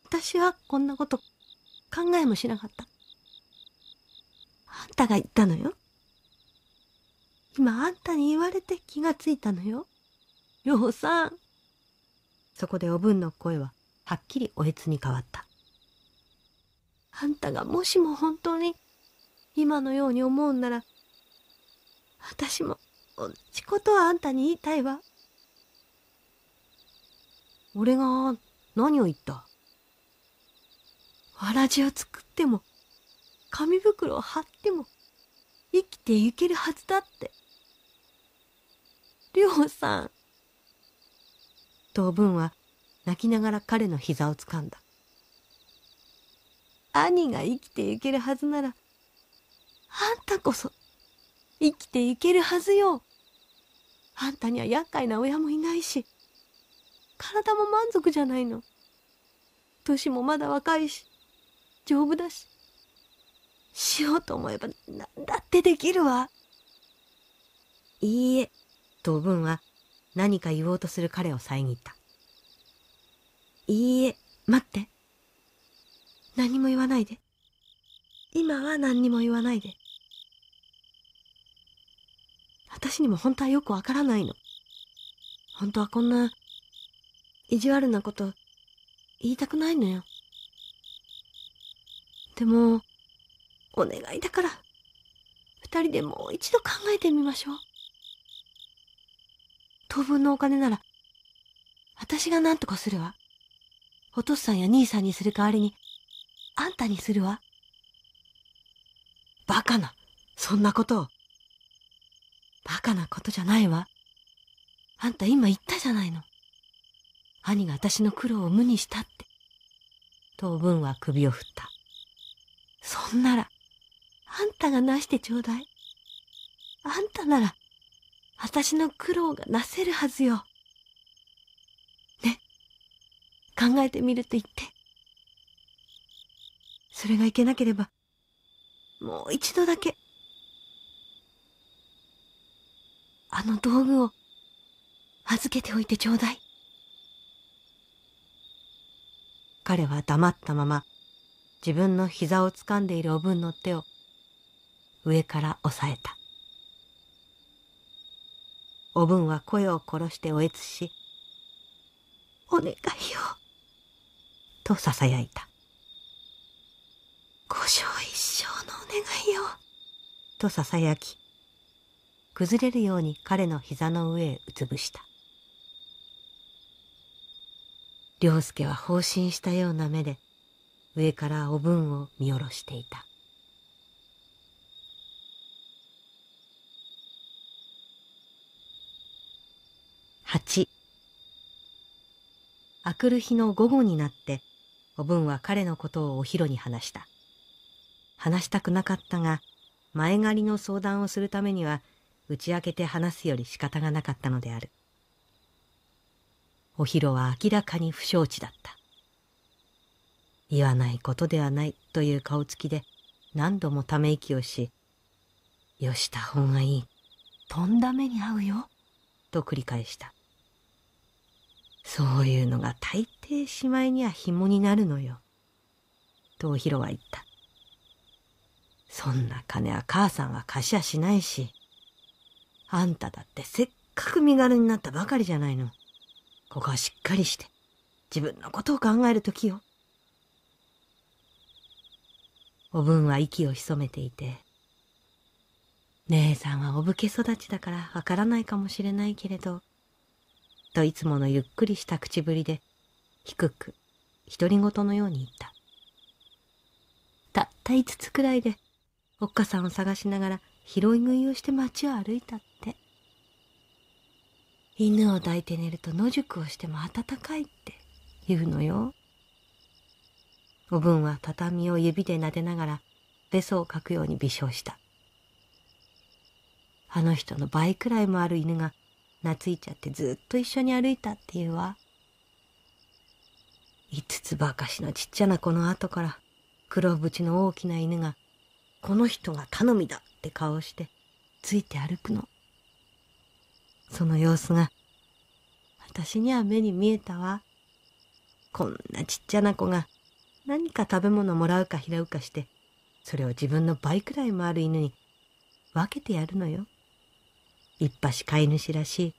私はこんなこと考えもしなかった。あんたが言ったのよ。今あんたに言われて気がついたのよ。ようさん。そこでおぶんの声ははっきりおえつに変わった。あんたがもしも本当に今のように思うんなら、私も同じことはあんたに言いたいわ。俺が何を言ったわらじを作っても、紙袋を貼っても、生きていけるはずだって。りょうさん。当分は泣きながら彼の膝をつかんだ。兄が生きていけるはずなら、あんたこそ生きていけるはずよ。あんたには厄介な親もいないし、体も満足じゃないの。年もまだ若いし、丈夫だし。しようと思えば何だってできるわ。いいえ。と分は何か言おうとする彼を遮った。いいえ、待って。何も言わないで。今は何にも言わないで。私にも本当はよくわからないの。本当はこんな、意地悪なこと、言いたくないのよ。でも、お願いだから、二人でもう一度考えてみましょう。当分のお金なら、私が何とかするわ。お父さんや兄さんにする代わりに、あんたにするわ。バカな、そんなことを。バカなことじゃないわ。あんた今言ったじゃないの。兄が私の苦労を無にしたって。当分は首を振った。そんなら、あんたがなしてちょうだい。あんたなら、私の苦労がなせるはずよ。ね。考えてみると言って。それがいけなければ、もう一度だけ、あの道具を預けておいてちょうだい。彼は黙ったまま、自分の膝を掴んでいるおぶんの手を上から押さえた。おぶんは声を殺しておえつし、お願いよ、と囁いた。五章一生のお願いよ、と囁き、崩れるように彼の膝の上へうつぶした。良介は放心したような目で、上からおぶんを見下ろしていた。8明くる日の午後になっておぶんは彼のことをおひろに話した話したくなかったが前借りの相談をするためには打ち明けて話すより仕方がなかったのであるおひろは明らかに不承知だった言わないことではないという顔つきで何度もため息をしよした方がいいとんだ目に遭うよと繰り返したそういうのが大抵しまいには紐になるのよ。とおひろは言った。そんな金は母さんは貸しはしないし、あんただってせっかく身軽になったばかりじゃないの。ここはしっかりして、自分のことを考える時よ。おぶんは息を潜めていて、姉さんはお武家育ちだからわからないかもしれないけれど、といつものゆっくりした口ぶりで低く独り言のように言ったたった5つくらいでおっかさんを探しながら拾い食いをして街を歩いたって犬を抱いて寝ると野宿をしても暖かいって言うのよおぶんは畳を指で撫でながらべそをかくように微笑したあの人の倍くらいもある犬が懐いちゃってずっと一緒に歩いたっていうわ五つばかしのちっちゃな子の後から黒縁の大きな犬がこの人が頼みだって顔してついて歩くのその様子が私には目に見えたわこんなちっちゃな子が何か食べ物もらうか拾うかしてそれを自分の倍くらいもある犬に分けてやるのよ一発飼い主らしい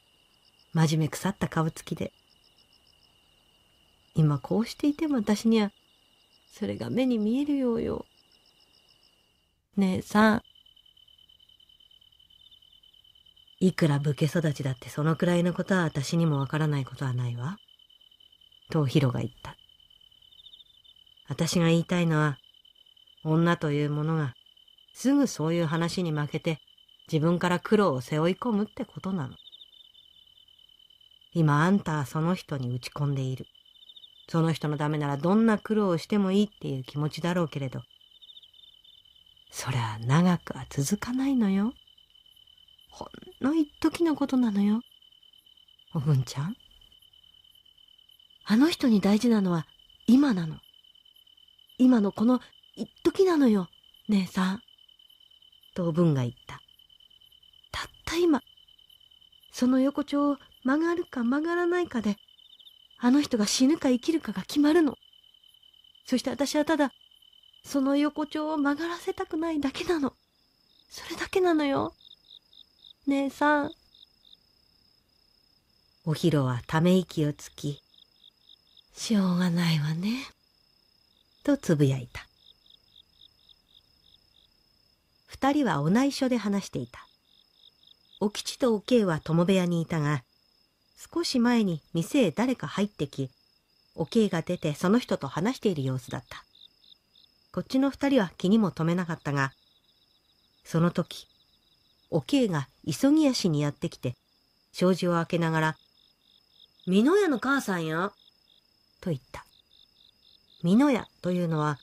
真面目腐った顔つきで今こうしていても私にはそれが目に見えるようよ姉さんいくら武家育ちだってそのくらいのことは私にもわからないことはないわとヒロが言った私が言いたいのは女というものがすぐそういう話に負けて自分から苦労を背負い込むってことなの。今あんたはその人に打ち込んでいる。その人のためならどんな苦労をしてもいいっていう気持ちだろうけれど、そりゃ長くは続かないのよ。ほんの一時のことなのよ。おぶんちゃん。あの人に大事なのは今なの。今のこの一時なのよ、姉さん。とおぶんが言った。た今その横丁を曲がるか曲がらないかであの人が死ぬか生きるかが決まるのそして私はただその横丁を曲がらせたくないだけなのそれだけなのよ姉さんおひろはため息をつきしょうがないわねとつぶやいた二人はお内緒で話していたお吉とお慶は共部屋にいたが、少し前に店へ誰か入ってき、お慶が出てその人と話している様子だった。こっちの二人は気にも留めなかったが、その時、お慶が急ぎ足にやってきて、障子を開けながら、美濃屋の母さんよ、と言った。美濃屋というのは、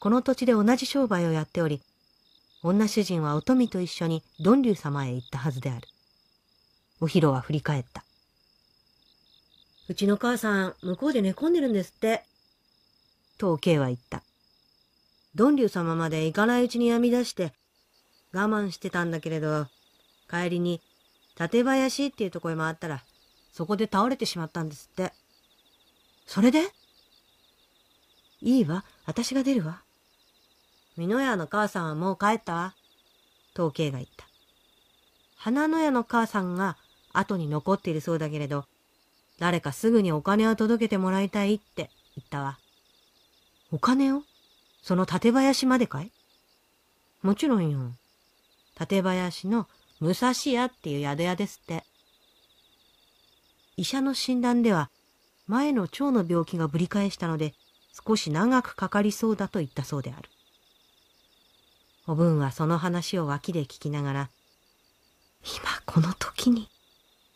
この土地で同じ商売をやっており、女主人はお富と一緒にドンリュウ様へ行ったはずである。おひろは振り返った。うちの母さん、向こうで寝込んでるんですって。とおけいは言った。ドンリュウ様まで行かないうちに病み出して、我慢してたんだけれど、帰りに、館林っていうとこへ回ったら、そこで倒れてしまったんですって。それでいいわ、私が出るわ。美濃屋の母さんはもう帰ったわ。統計が言った。花の屋の母さんが後に残っているそうだけれど、誰かすぐにお金を届けてもらいたいって言ったわ。お金をその館林までかいもちろんよ。館林の武蔵屋っていう宿屋ですって。医者の診断では、前の腸の病気がぶり返したので、少し長くかかりそうだと言ったそうである。おぶんはその話を脇で聞きながら、今この時に、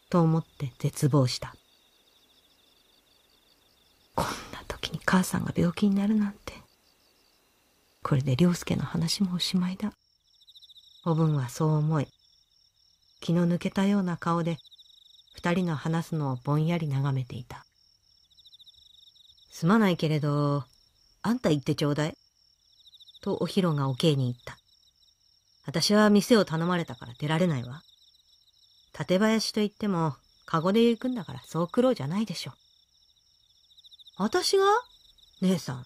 と思って絶望した。こんな時に母さんが病気になるなんて。これで良介の話もおしまいだ。おぶんはそう思い、気の抜けたような顔で、二人の話すのをぼんやり眺めていた。すまないけれど、あんた行ってちょうだい。とおひろがおけいに言った。私は店を頼まれたから出られないわ。館林といっても、カゴで行くんだからそう苦労じゃないでしょ。私が姉さん。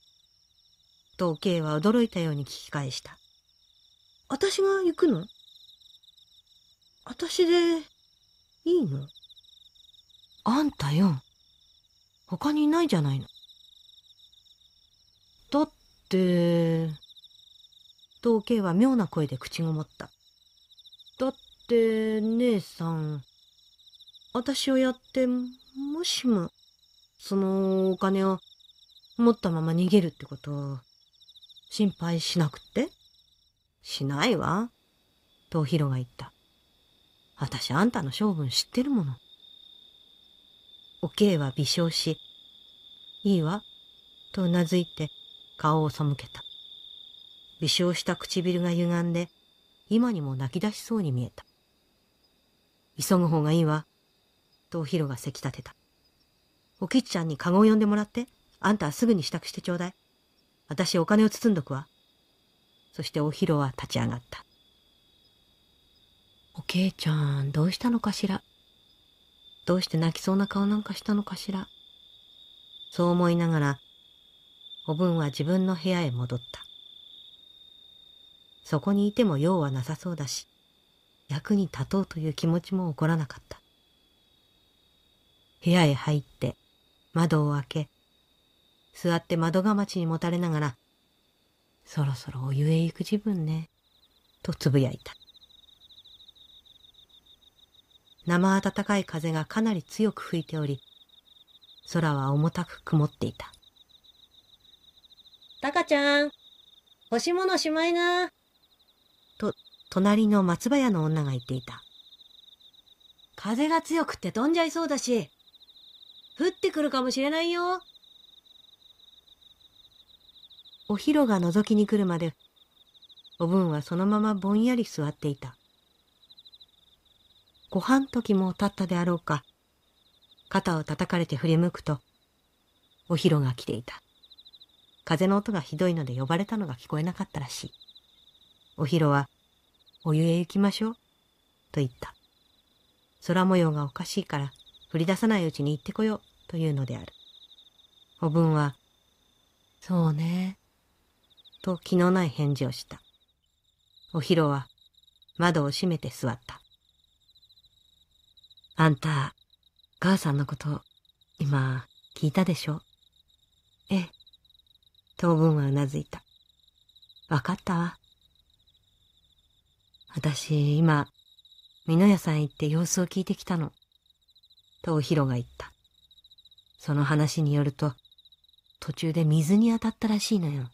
と、K は驚いたように聞き返した。私が行くの私で、いいのあんたよ。他にいないじゃないの。だって、とおけいは妙な声で口ごもった。だって姉さん、私をやってもしもそのお金を持ったまま逃げるってことを心配しなくってしないわ。とヒロが言った。私あんたの性分知ってるもの。おけいは微笑し、いいわ、とうなずいて顔を背けた。微笑した唇が歪んで、今にも泣き出しそうに見えた。急ぐ方がいいわ、とおひろがせき立てた。おきっちゃんにカゴを呼んでもらって、あんたはすぐに支度してちょうだい。私お金を包んどくわ。そしておひろは立ち上がった。おけいちゃん、どうしたのかしら。どうして泣きそうな顔なんかしたのかしら。そう思いながら、おぶんは自分の部屋へ戻った。そこにいても用はなさそうだし、役に立とうという気持ちも起こらなかった。部屋へ入って、窓を開け、座って窓がまちにもたれながら、そろそろお湯へ行く自分ね、とつぶやいた。生暖かい風がかなり強く吹いており、空は重たく曇っていた。たかちゃん、干し物しまいな。と隣の松葉屋の女が言っていた風が強くって飛んじゃいそうだし降ってくるかもしれないよお昼が覗きに来るまでおぶんはそのままぼんやり座っていたご飯時も経ったであろうか肩を叩かれて振り向くとお昼が来ていた風の音がひどいので呼ばれたのが聞こえなかったらしいおひろは、お湯へ行きましょう、と言った。空模様がおかしいから、降り出さないうちに行ってこよう、というのである。おぶんは、そうね、と気のない返事をした。おひろは、窓を閉めて座った。あんた、母さんのこと、今、聞いたでしょええ。当分はうなずいた。わかったわ。私、今、美濃屋さん行って様子を聞いてきたの。とおひろが言った。その話によると、途中で水に当たったらしいのよ。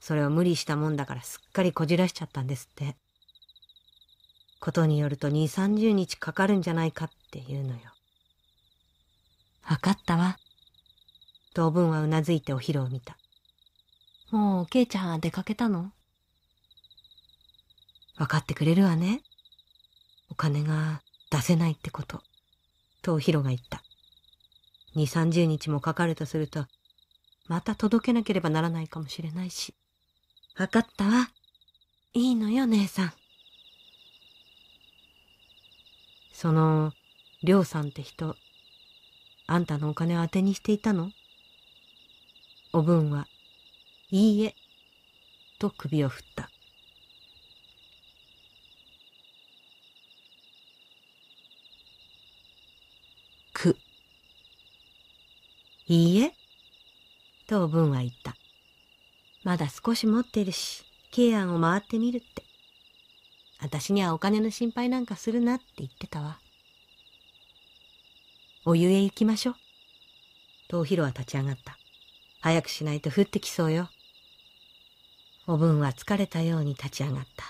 それを無理したもんだからすっかりこじらしちゃったんですって。ことによると2、30日かかるんじゃないかっていうのよ。わかったわ。当分はうなずいておひろを見た。もう、けいちゃんは出かけたの分かってくれるわね。お金が出せないってこと。とヒロが言った。二三十日もかかるとすると、また届けなければならないかもしれないし。分かったわ。いいのよ、姉さん。その、りょうさんって人、あんたのお金を当てにしていたのおぶんは、いいえ、と首を振った。いいえ、とんは言った。まだ少し持ってるし、慶安を回ってみるって。私にはお金の心配なんかするなって言ってたわ。お湯へ行きましょう。ひろは立ち上がった。早くしないと降ってきそうよ。おぶんは疲れたように立ち上がった。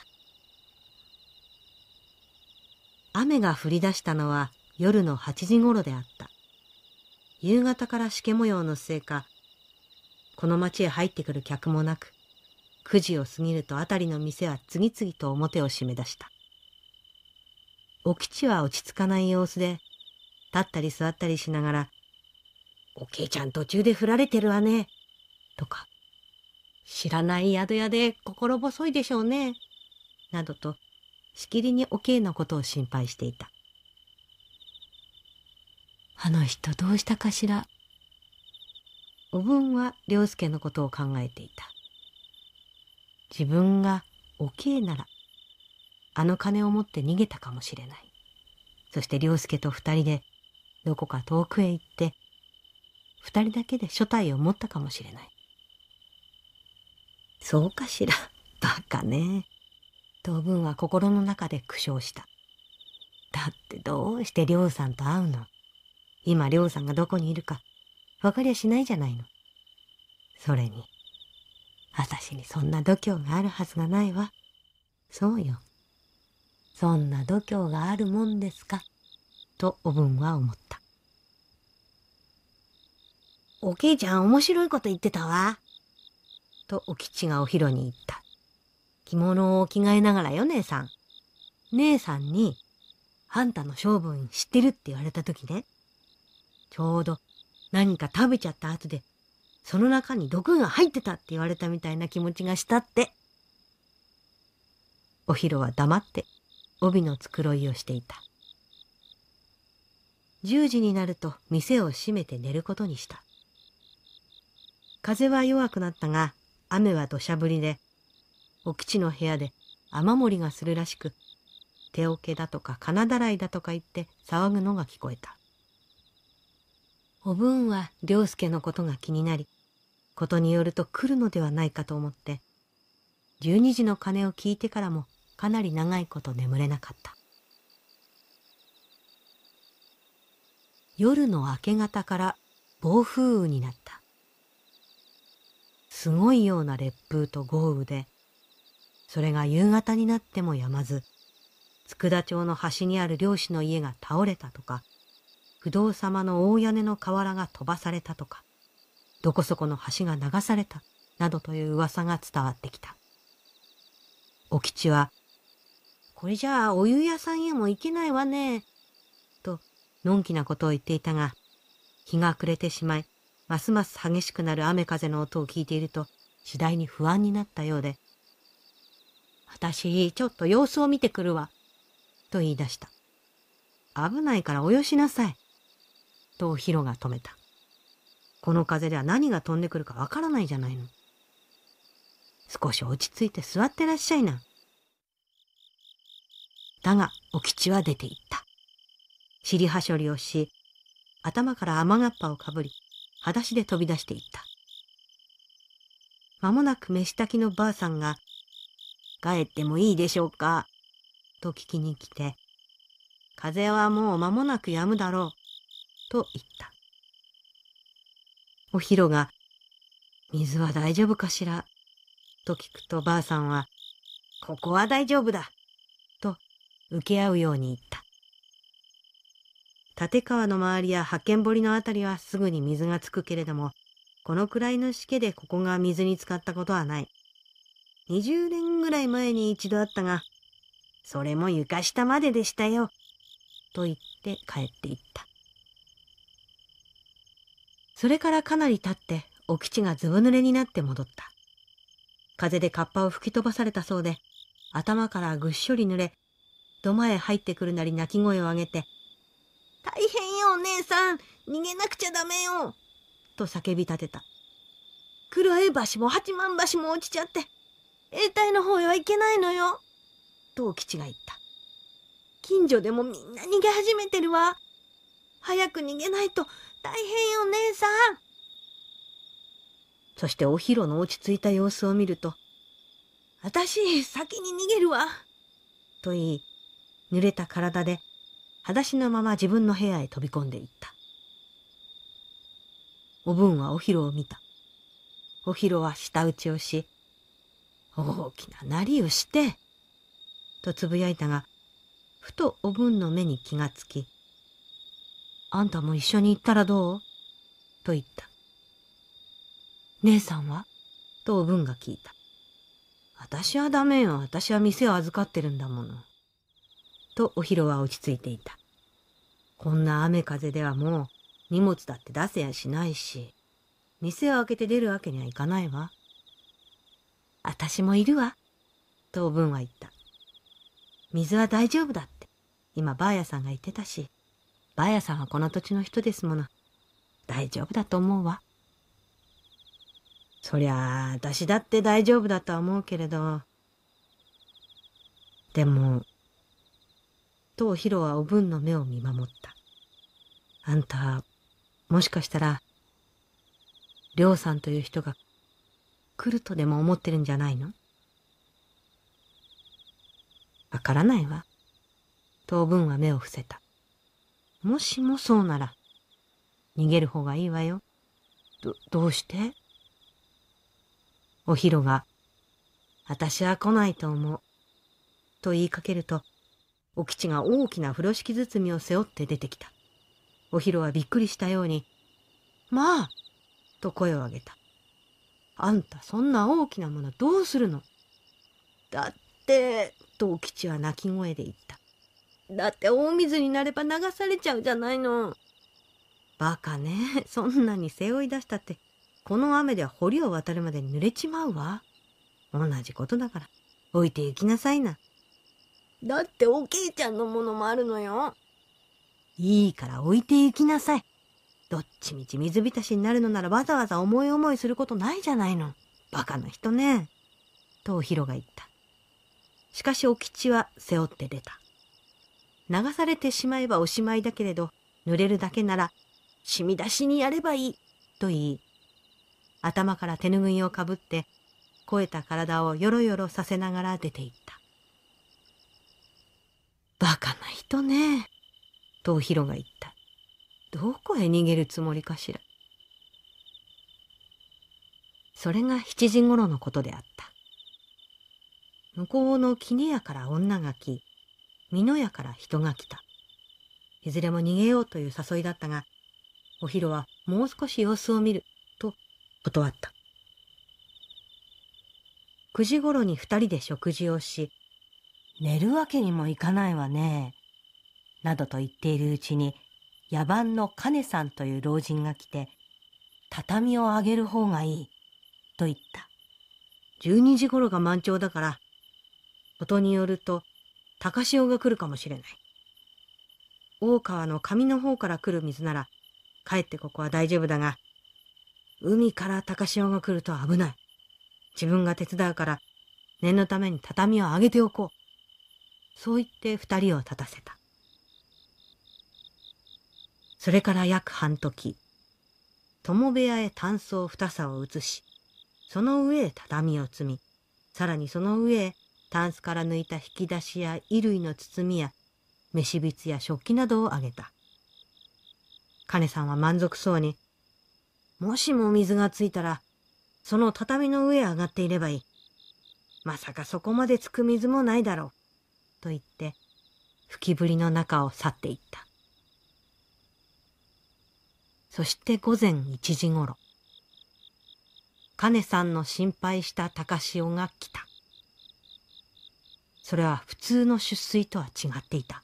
雨が降り出したのは夜の8時頃であった。夕方からしけ模様のせいかこの町へ入ってくる客もなく9時を過ぎると辺りの店は次々と表を締め出したお吉は落ち着かない様子で立ったり座ったりしながら「おけいちゃん途中で振られてるわね」とか「知らない宿屋で心細いでしょうね」などとしきりにおけいのことを心配していたあの人どうしたかしら。おぶんは良介のことを考えていた。自分がおけいなら、あの金を持って逃げたかもしれない。そして良介と二人でどこか遠くへ行って、二人だけで所帯を持ったかもしれない。そうかしら、バカね。当分は心の中で苦笑した。だってどうして亮さんと会うの今、りょうさんがどこにいるか、わかりゃしないじゃないの。それに、私にそんな度胸があるはずがないわ。そうよ。そんな度胸があるもんですか、とおぶんは思った。おけいちゃん面白いこと言ってたわ。とお吉がお披露に言った。着物を着替えながらよ、姉さん。姉さんに、あんたの性分知ってるって言われた時ね。ちょうど何か食べちゃった後で、その中に毒が入ってたって言われたみたいな気持ちがしたって。お昼は黙って帯の繕いをしていた。10時になると店を閉めて寝ることにした。風は弱くなったが、雨は土砂降りで、お吉の部屋で雨漏りがするらしく、手桶だとか金だらいだとか言って騒ぐのが聞こえた。おぶんは良介のことが気になり、ことによると来るのではないかと思って、12時の鐘を聞いてからもかなり長いこと眠れなかった。夜の明け方から暴風雨になった。すごいような烈風と豪雨で、それが夕方になってもやまず、佃町の端にある漁師の家が倒れたとか、不動様の大屋根の瓦が飛ばされたとか、どこそこの橋が流された、などという噂が伝わってきた。お吉は、これじゃあお湯屋さんへも行けないわね、と、のんきなことを言っていたが、日が暮れてしまい、ますます激しくなる雨風の音を聞いていると、次第に不安になったようで、私、ちょっと様子を見てくるわ、と言い出した。危ないからおよしなさい。とヒロが止めた。この風では何が飛んでくるかわからないじゃないの。少し落ち着いて座ってらっしゃいな。だが、お吉は出て行った。尻はしょりをし、頭から雨がっぱをかぶり、裸足で飛び出していった。まもなく飯炊きのばあさんが、帰ってもいいでしょうかと聞きに来て、風はもう間もなく止むだろう。と言った。おひろが、水は大丈夫かしらと聞くとばあさんは、ここは大丈夫だと受け合うように言った。立川の周りや派遣堀のあたりはすぐに水がつくけれども、このくらいのしけでここが水に浸かったことはない。20年ぐらい前に一度あったが、それも床下まででしたよ。と言って帰っていった。それからかなり経ってお吉がずぶ濡れになって戻った。風でカッパを吹き飛ばされたそうで、頭からぐっしょり濡れ、土間へ入ってくるなり泣き声を上げて、大変よお姉さん逃げなくちゃダメよと叫び立てた。黒い橋も八幡橋も落ちちゃって、永代の方へは行けないのよとお吉が言った。近所でもみんな逃げ始めてるわ。早く逃げないと大変よ、姉さん。そしておひろの落ち着いた様子を見ると、私、先に逃げるわ。と言い、濡れた体で、裸足のまま自分の部屋へ飛び込んでいった。おぶんはおひろを見た。おひろは舌打ちをし、大きななりをして、とつぶやいたが、ふとおぶんの目に気がつき、あんたも一緒に行ったらどうと言った。姉さんはとおぶんが聞いた。私はダメよ。私は店を預かってるんだもの。とお昼は落ち着いていた。こんな雨風ではもう荷物だって出せやしないし、店を開けて出るわけにはいかないわ。私もいるわ。とおぶんは言った。水は大丈夫だって、今ばあやさんが言ってたし。ばあやさんはこの土地の人ですもの大丈夫だと思うわそりゃあ私だって大丈夫だとは思うけれどでもとヒロはおぶんの目を見守ったあんたもしかしたらりょうさんという人が来るとでも思ってるんじゃないのわからないわ。当分は目を伏せた。もしもそうなら、逃げる方がいいわよ。ど、どうしておひろが、私は来ないと思う。と言いかけると、お吉が大きな風呂敷包みを背負って出てきた。おひろはびっくりしたように、まあと声を上げた。あんたそんな大きなものどうするのだって、とお吉は泣き声で言った。だって大水になれば流されちゃうじゃないの。バカね。そんなに背負い出したって、この雨では堀を渡るまで濡れちまうわ。同じことだから、置いて行きなさいな。だっておけいちゃんのものもあるのよ。いいから置いて行きなさい。どっちみち水浸しになるのならわざわざ思い思いすることないじゃないの。バカな人ね。とおひろが言った。しかしお吉は背負って出た。流されてしまえばおしまいだけれど、濡れるだけなら、染み出しにやればいい、と言い、頭から手ぬぐいをかぶって、肥えた体をよろよろさせながら出て行った。バカな人ね、とおひろが言った。どこへ逃げるつもりかしら。それが七時頃のことであった。向こうの杵屋から女が来、美濃屋から人が来た。いずれも逃げようという誘いだったが、お昼はもう少し様子を見ると断った。9時頃に二人で食事をし、寝るわけにもいかないわね。などと言っているうちに、野蛮のカネさんという老人が来て、畳をあげる方がいい、と言った。12時頃が満潮だから、ことによると高潮が来るかもしれない。大川の上の方から来る水なら、帰ってここは大丈夫だが、海から高潮が来ると危ない。自分が手伝うから、念のために畳を上げておこう。そう言って二人を立たせた。それから約半時、友部屋へ炭素二さを移し、その上へ畳を積み、さらにその上へタンスから抜いた引き出しや衣類の包みや飯びつや食器などをあげた。金さんは満足そうに、もしも水がついたら、その畳の上へ上がっていればいい。まさかそこまでつく水もないだろう。と言って、吹きぶりの中を去っていった。そして午前一時ごろ、金さんの心配した高潮が来た。それは普通の出水とは違っていた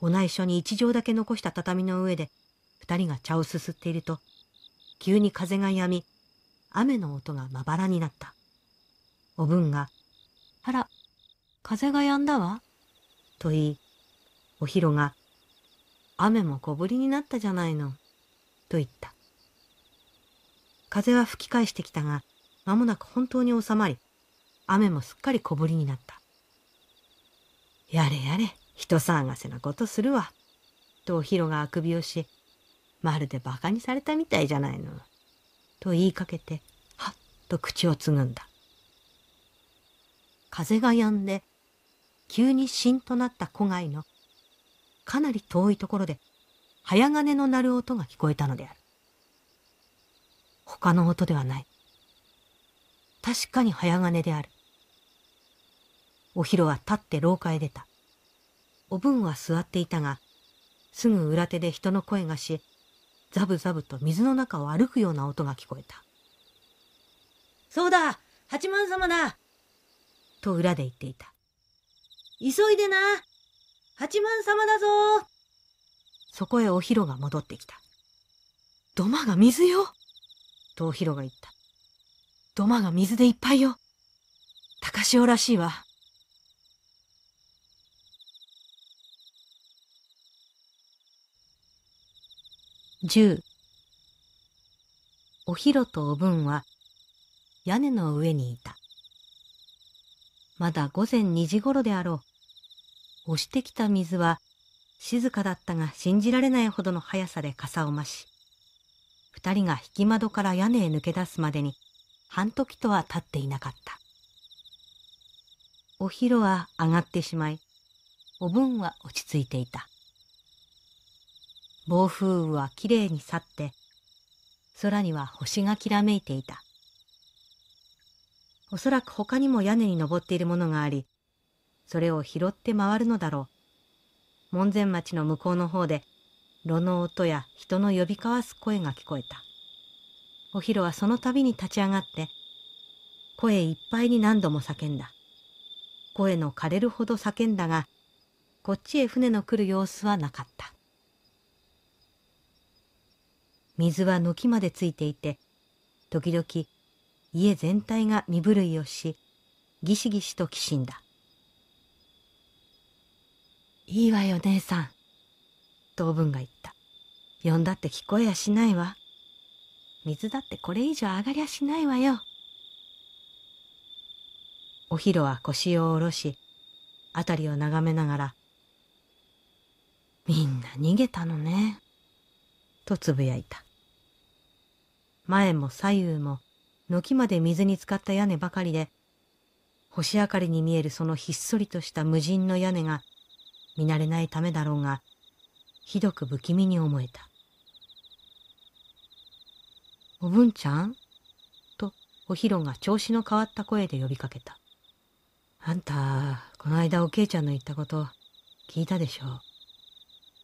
お内緒に一畳だけ残した畳の上で二人が茶をすすっていると急に風がやみ雨の音がまばらになったおぶんが「あら風がやんだわ」と言いおひろが「雨も小ぶりになったじゃないの」と言った風は吹き返してきたが間もなく本当に収まり雨もすっかり小降りになった。やれやれ、人騒がせなことするわ。とおひろがあくびをし、まるで馬鹿にされたみたいじゃないの。と言いかけて、はっと口をつぐんだ。風が止んで、急にしんとなった古外の、かなり遠いところで、早金の鳴る音が聞こえたのである。他の音ではない。確かに早金である。おひろは立って廊下へ出た。おぶんは座っていたが、すぐ裏手で人の声がし、ザブザブと水の中を歩くような音が聞こえた。そうだ八幡様だと裏で言っていた。急いでな八幡様だぞそこへおひろが戻ってきた。土間が水よとおひろが言った。土間が水でいっぱいよ。高潮らしいわ。10お広とおぶんは屋根の上にいた。まだ午前2時頃であろう。押してきた水は静かだったが信じられないほどの速さで傘を増し、二人が引き窓から屋根へ抜け出すまでに半時とは経っていなかった。お昼は上がってしまい、お盆は落ち着いていた。暴風雨はきれいに去って空には星がきらめいていたおそらく他にも屋根に登っているものがありそれを拾って回るのだろう門前町の向こうの方で炉の音や人の呼び交わす声が聞こえたお昼はその度に立ち上がって声いっぱいに何度も叫んだ声の枯れるほど叫んだがこっちへ船の来る様子はなかった水は軒までついていて時々家全体が身震いをしギシギシときしんだ「いいわよ姉さん」当分が言った「呼んだって聞こえやしないわ水だってこれ以上上がりゃしないわよ」おひろは腰を下ろし辺りを眺めながら「みんな逃げたのね」とつぶやいた。前も左右も軒まで水に浸かった屋根ばかりで、星明かりに見えるそのひっそりとした無人の屋根が見慣れないためだろうが、ひどく不気味に思えた。おぶんちゃんとおひろが調子の変わった声で呼びかけた。あんた、この間おけいちゃんの言ったこと聞いたでしょ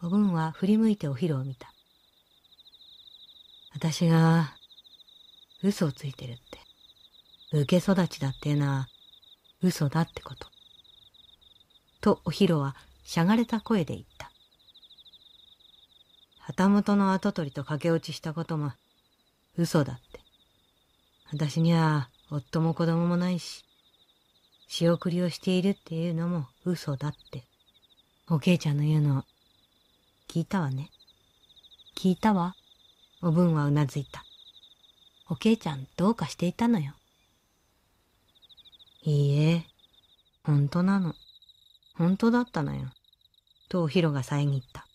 う。おぶんは振り向いておひろを見た。私が嘘をついてるって、受け育ちだってのは嘘だってこと。とおひろはしゃがれた声で言った。旗本の跡取りと駆け落ちしたことも嘘だって。私には夫も子供もないし、仕送りをしているっていうのも嘘だって。おけいちゃんの言うの、聞いたわね。聞いたわ。おぶんはうなずいた。おけいちゃんどうかしていたのよ。いいえ、本当なの。本当だったのよ。とおひろが遮った。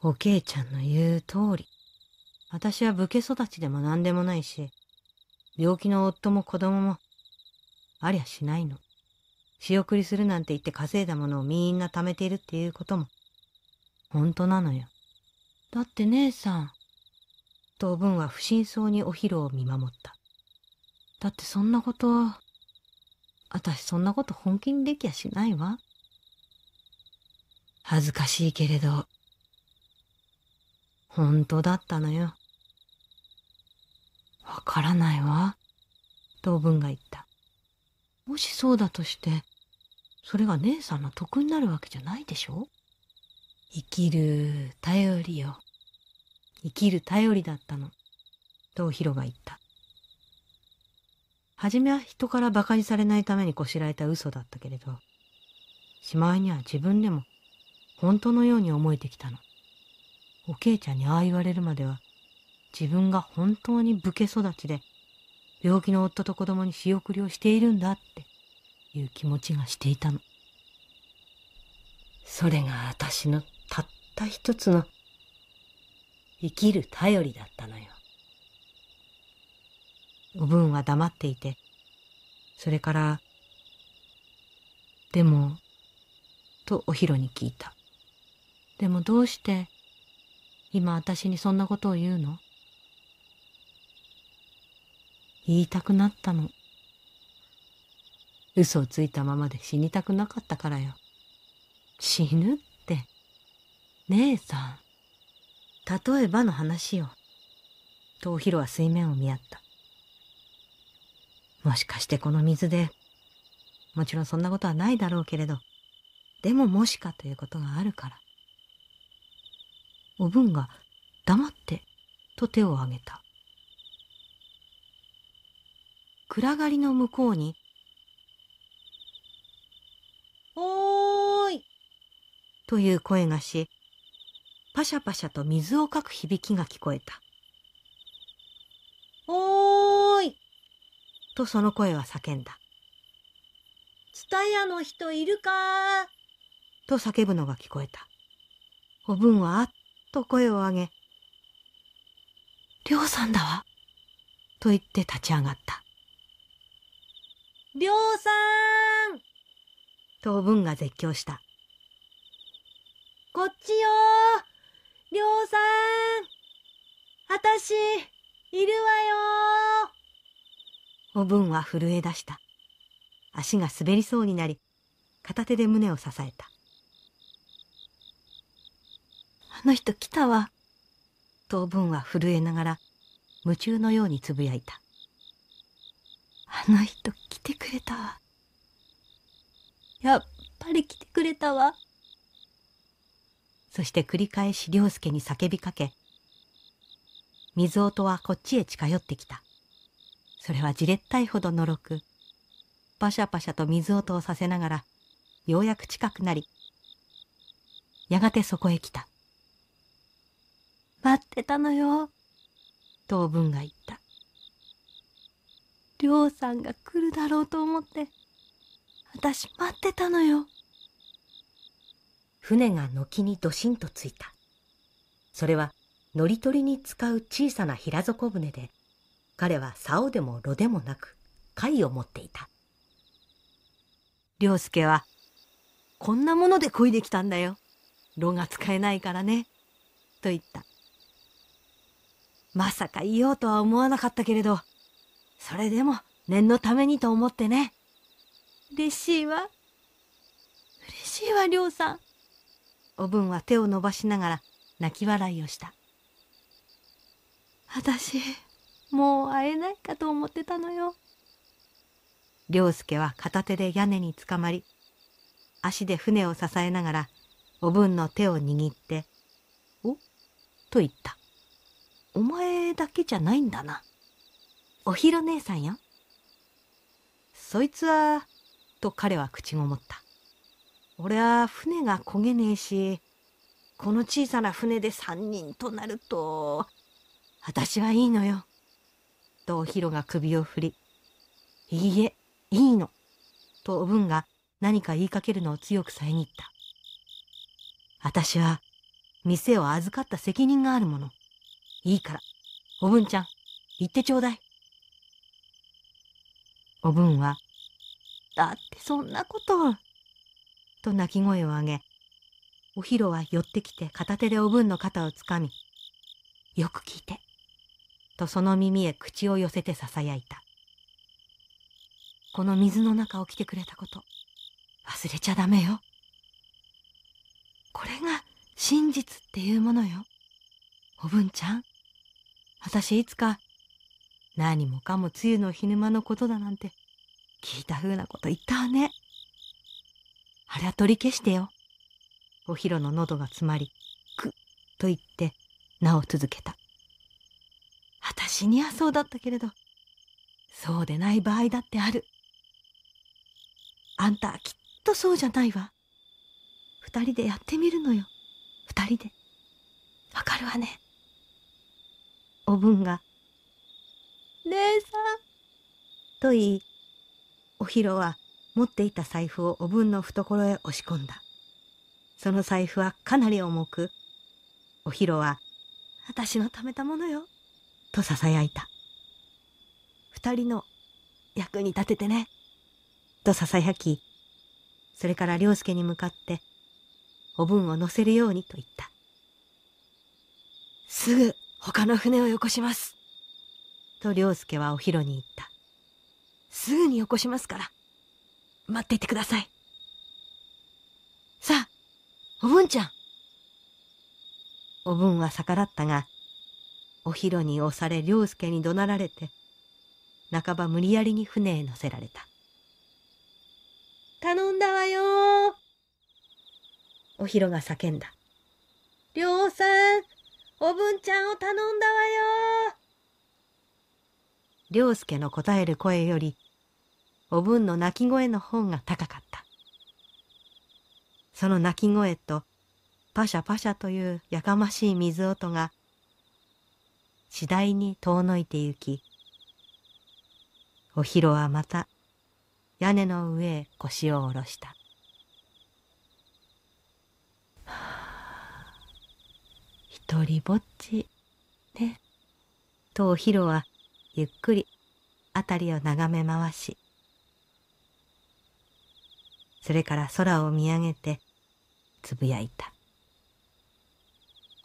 おけいちゃんの言う通り。私は武家育ちでも何でもないし、病気の夫も子供も、ありゃしないの。仕送りするなんて言って稼いだものをみんな貯めているっていうことも、本当なのよ。だって姉さん。当分は不審そうにお昼を見守った。だってそんなこと、私そんなこと本気にできやしないわ。恥ずかしいけれど、本当だったのよ。わからないわ。当分が言った。もしそうだとして、それが姉さんの得になるわけじゃないでしょ生きる頼りよ。生きる頼りだったの。とヒロが言った。はじめは人から馬鹿にされないためにこしらえた嘘だったけれど、しまいには自分でも本当のように思えてきたの。おけいちゃんにああ言われるまでは、自分が本当に武家育ちで、病気の夫と子供に仕送りをしているんだっていう気持ちがしていたの。それが私のた一つの生きる頼りだったのよ。おぶんは黙っていて、それから、でも、とおひろに聞いた。でもどうして、今私にそんなことを言うの言いたくなったの。嘘をついたままで死にたくなかったからよ。死ぬって。姉さん例えばの話よとおひろは水面を見合ったもしかしてこの水でもちろんそんなことはないだろうけれどでももしかということがあるからおぶんが黙ってと手を挙げた暗がりの向こうに「おーい!」という声がしパシャパシャと水をかく響きが聞こえた。おーいとその声は叫んだ。ツタヤの人いるかと叫ぶのが聞こえた。おぶんはあっと声を上げ、りょうさんだわと言って立ち上がった。りょうさんとおぶんが絶叫した。こっちよりょうさん、あたし、いるわよおぶんは震え出した。足が滑りそうになり、片手で胸を支えた。あの人来たわ。とおぶんは震えながら、夢中のようにつぶやいた。あの人来てくれたわ。やっぱり来てくれたわ。そして繰り返し涼介に叫びかけ水音はこっちへ近寄ってきたそれはじれったいほどのろくパシャパシャと水音をさせながらようやく近くなりやがてそこへ来た待ってたのよ当分が言ったりょうさんが来るだろうと思って私待ってたのよ船が軒にどしんとついたそれは乗り取りに使う小さな平底船で彼は竿でも炉でもなく貝を持っていた涼介は「こんなもので漕いできたんだよ炉が使えないからね」と言ったまさか言おうとは思わなかったけれどそれでも念のためにと思ってね嬉しいわ嬉しいわ涼さんおぶんは手を伸ばしながら泣き笑いをした私もう会えないかと思ってたのよ良介は片手で屋根につかまり足で船を支えながらおぶんの手を握って「おと言った「お前だけじゃないんだなおひろ姉さんよ」そいつはと彼は口ごもった俺は船が焦げねえし、この小さな船で三人となると、私はいいのよ。とおひろが首を振り、いいえ、いいの。とおぶんが何か言いかけるのを強く遮った。私は、店を預かった責任があるもの。いいから、おぶんちゃん、行ってちょうだい。おぶんは、だってそんなこと、と泣き声を上げ、おひろは寄ってきて片手でおぶんの肩をつかみ、よく聞いて、とその耳へ口を寄せて囁いた。この水の中を来てくれたこと、忘れちゃダメよ。これが真実っていうものよ。おぶんちゃん、私いつか何もかも梅雨の昼間のことだなんて聞いた風なこと言ったわね。腹取り消してよ。おひろの喉が詰まり、くっと言って名を続けた。私にはそうだったけれど、そうでない場合だってある。あんたきっとそうじゃないわ。二人でやってみるのよ。二人で。わかるわね。おぶんが、姉さんと言い、おひろは持っていた財布をおぶんの懐へ押し込んだその財布はかなり重くおひろは「私の貯めたものよ」とささやいた「二人の役に立ててね」とささやきそれから良介に向かっておぶを乗せるようにと言ったすぐ他の船をよこしますと良介はおひろに言ったすぐによこしますから待っていてください。さあ、おぶんちゃん。おぶんは逆らったが、おひろに押され良介に怒鳴られて、半ば無理やりに船へ乗せられた。頼んだわよおひろが叫んだ。りょうさん、おぶんちゃんを頼んだわよりょうすけの答える声より、おぶんの泣き声の方が高かった。その泣き声とパシャパシャというやかましい水音が次第に遠のいてゆきおひろはまた屋根の上へ腰を下ろした「一人ぼっちね」とおひろはゆっくり辺りを眺め回しそれから空を見上げてつぶやいた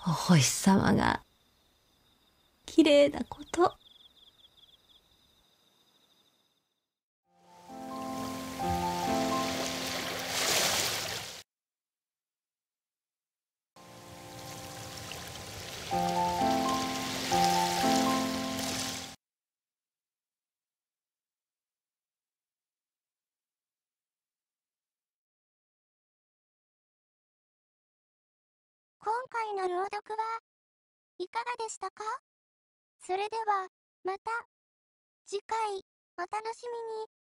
お星様が綺麗なこと回の朗読はいかがでしたかそれでは、また、次回、お楽しみに。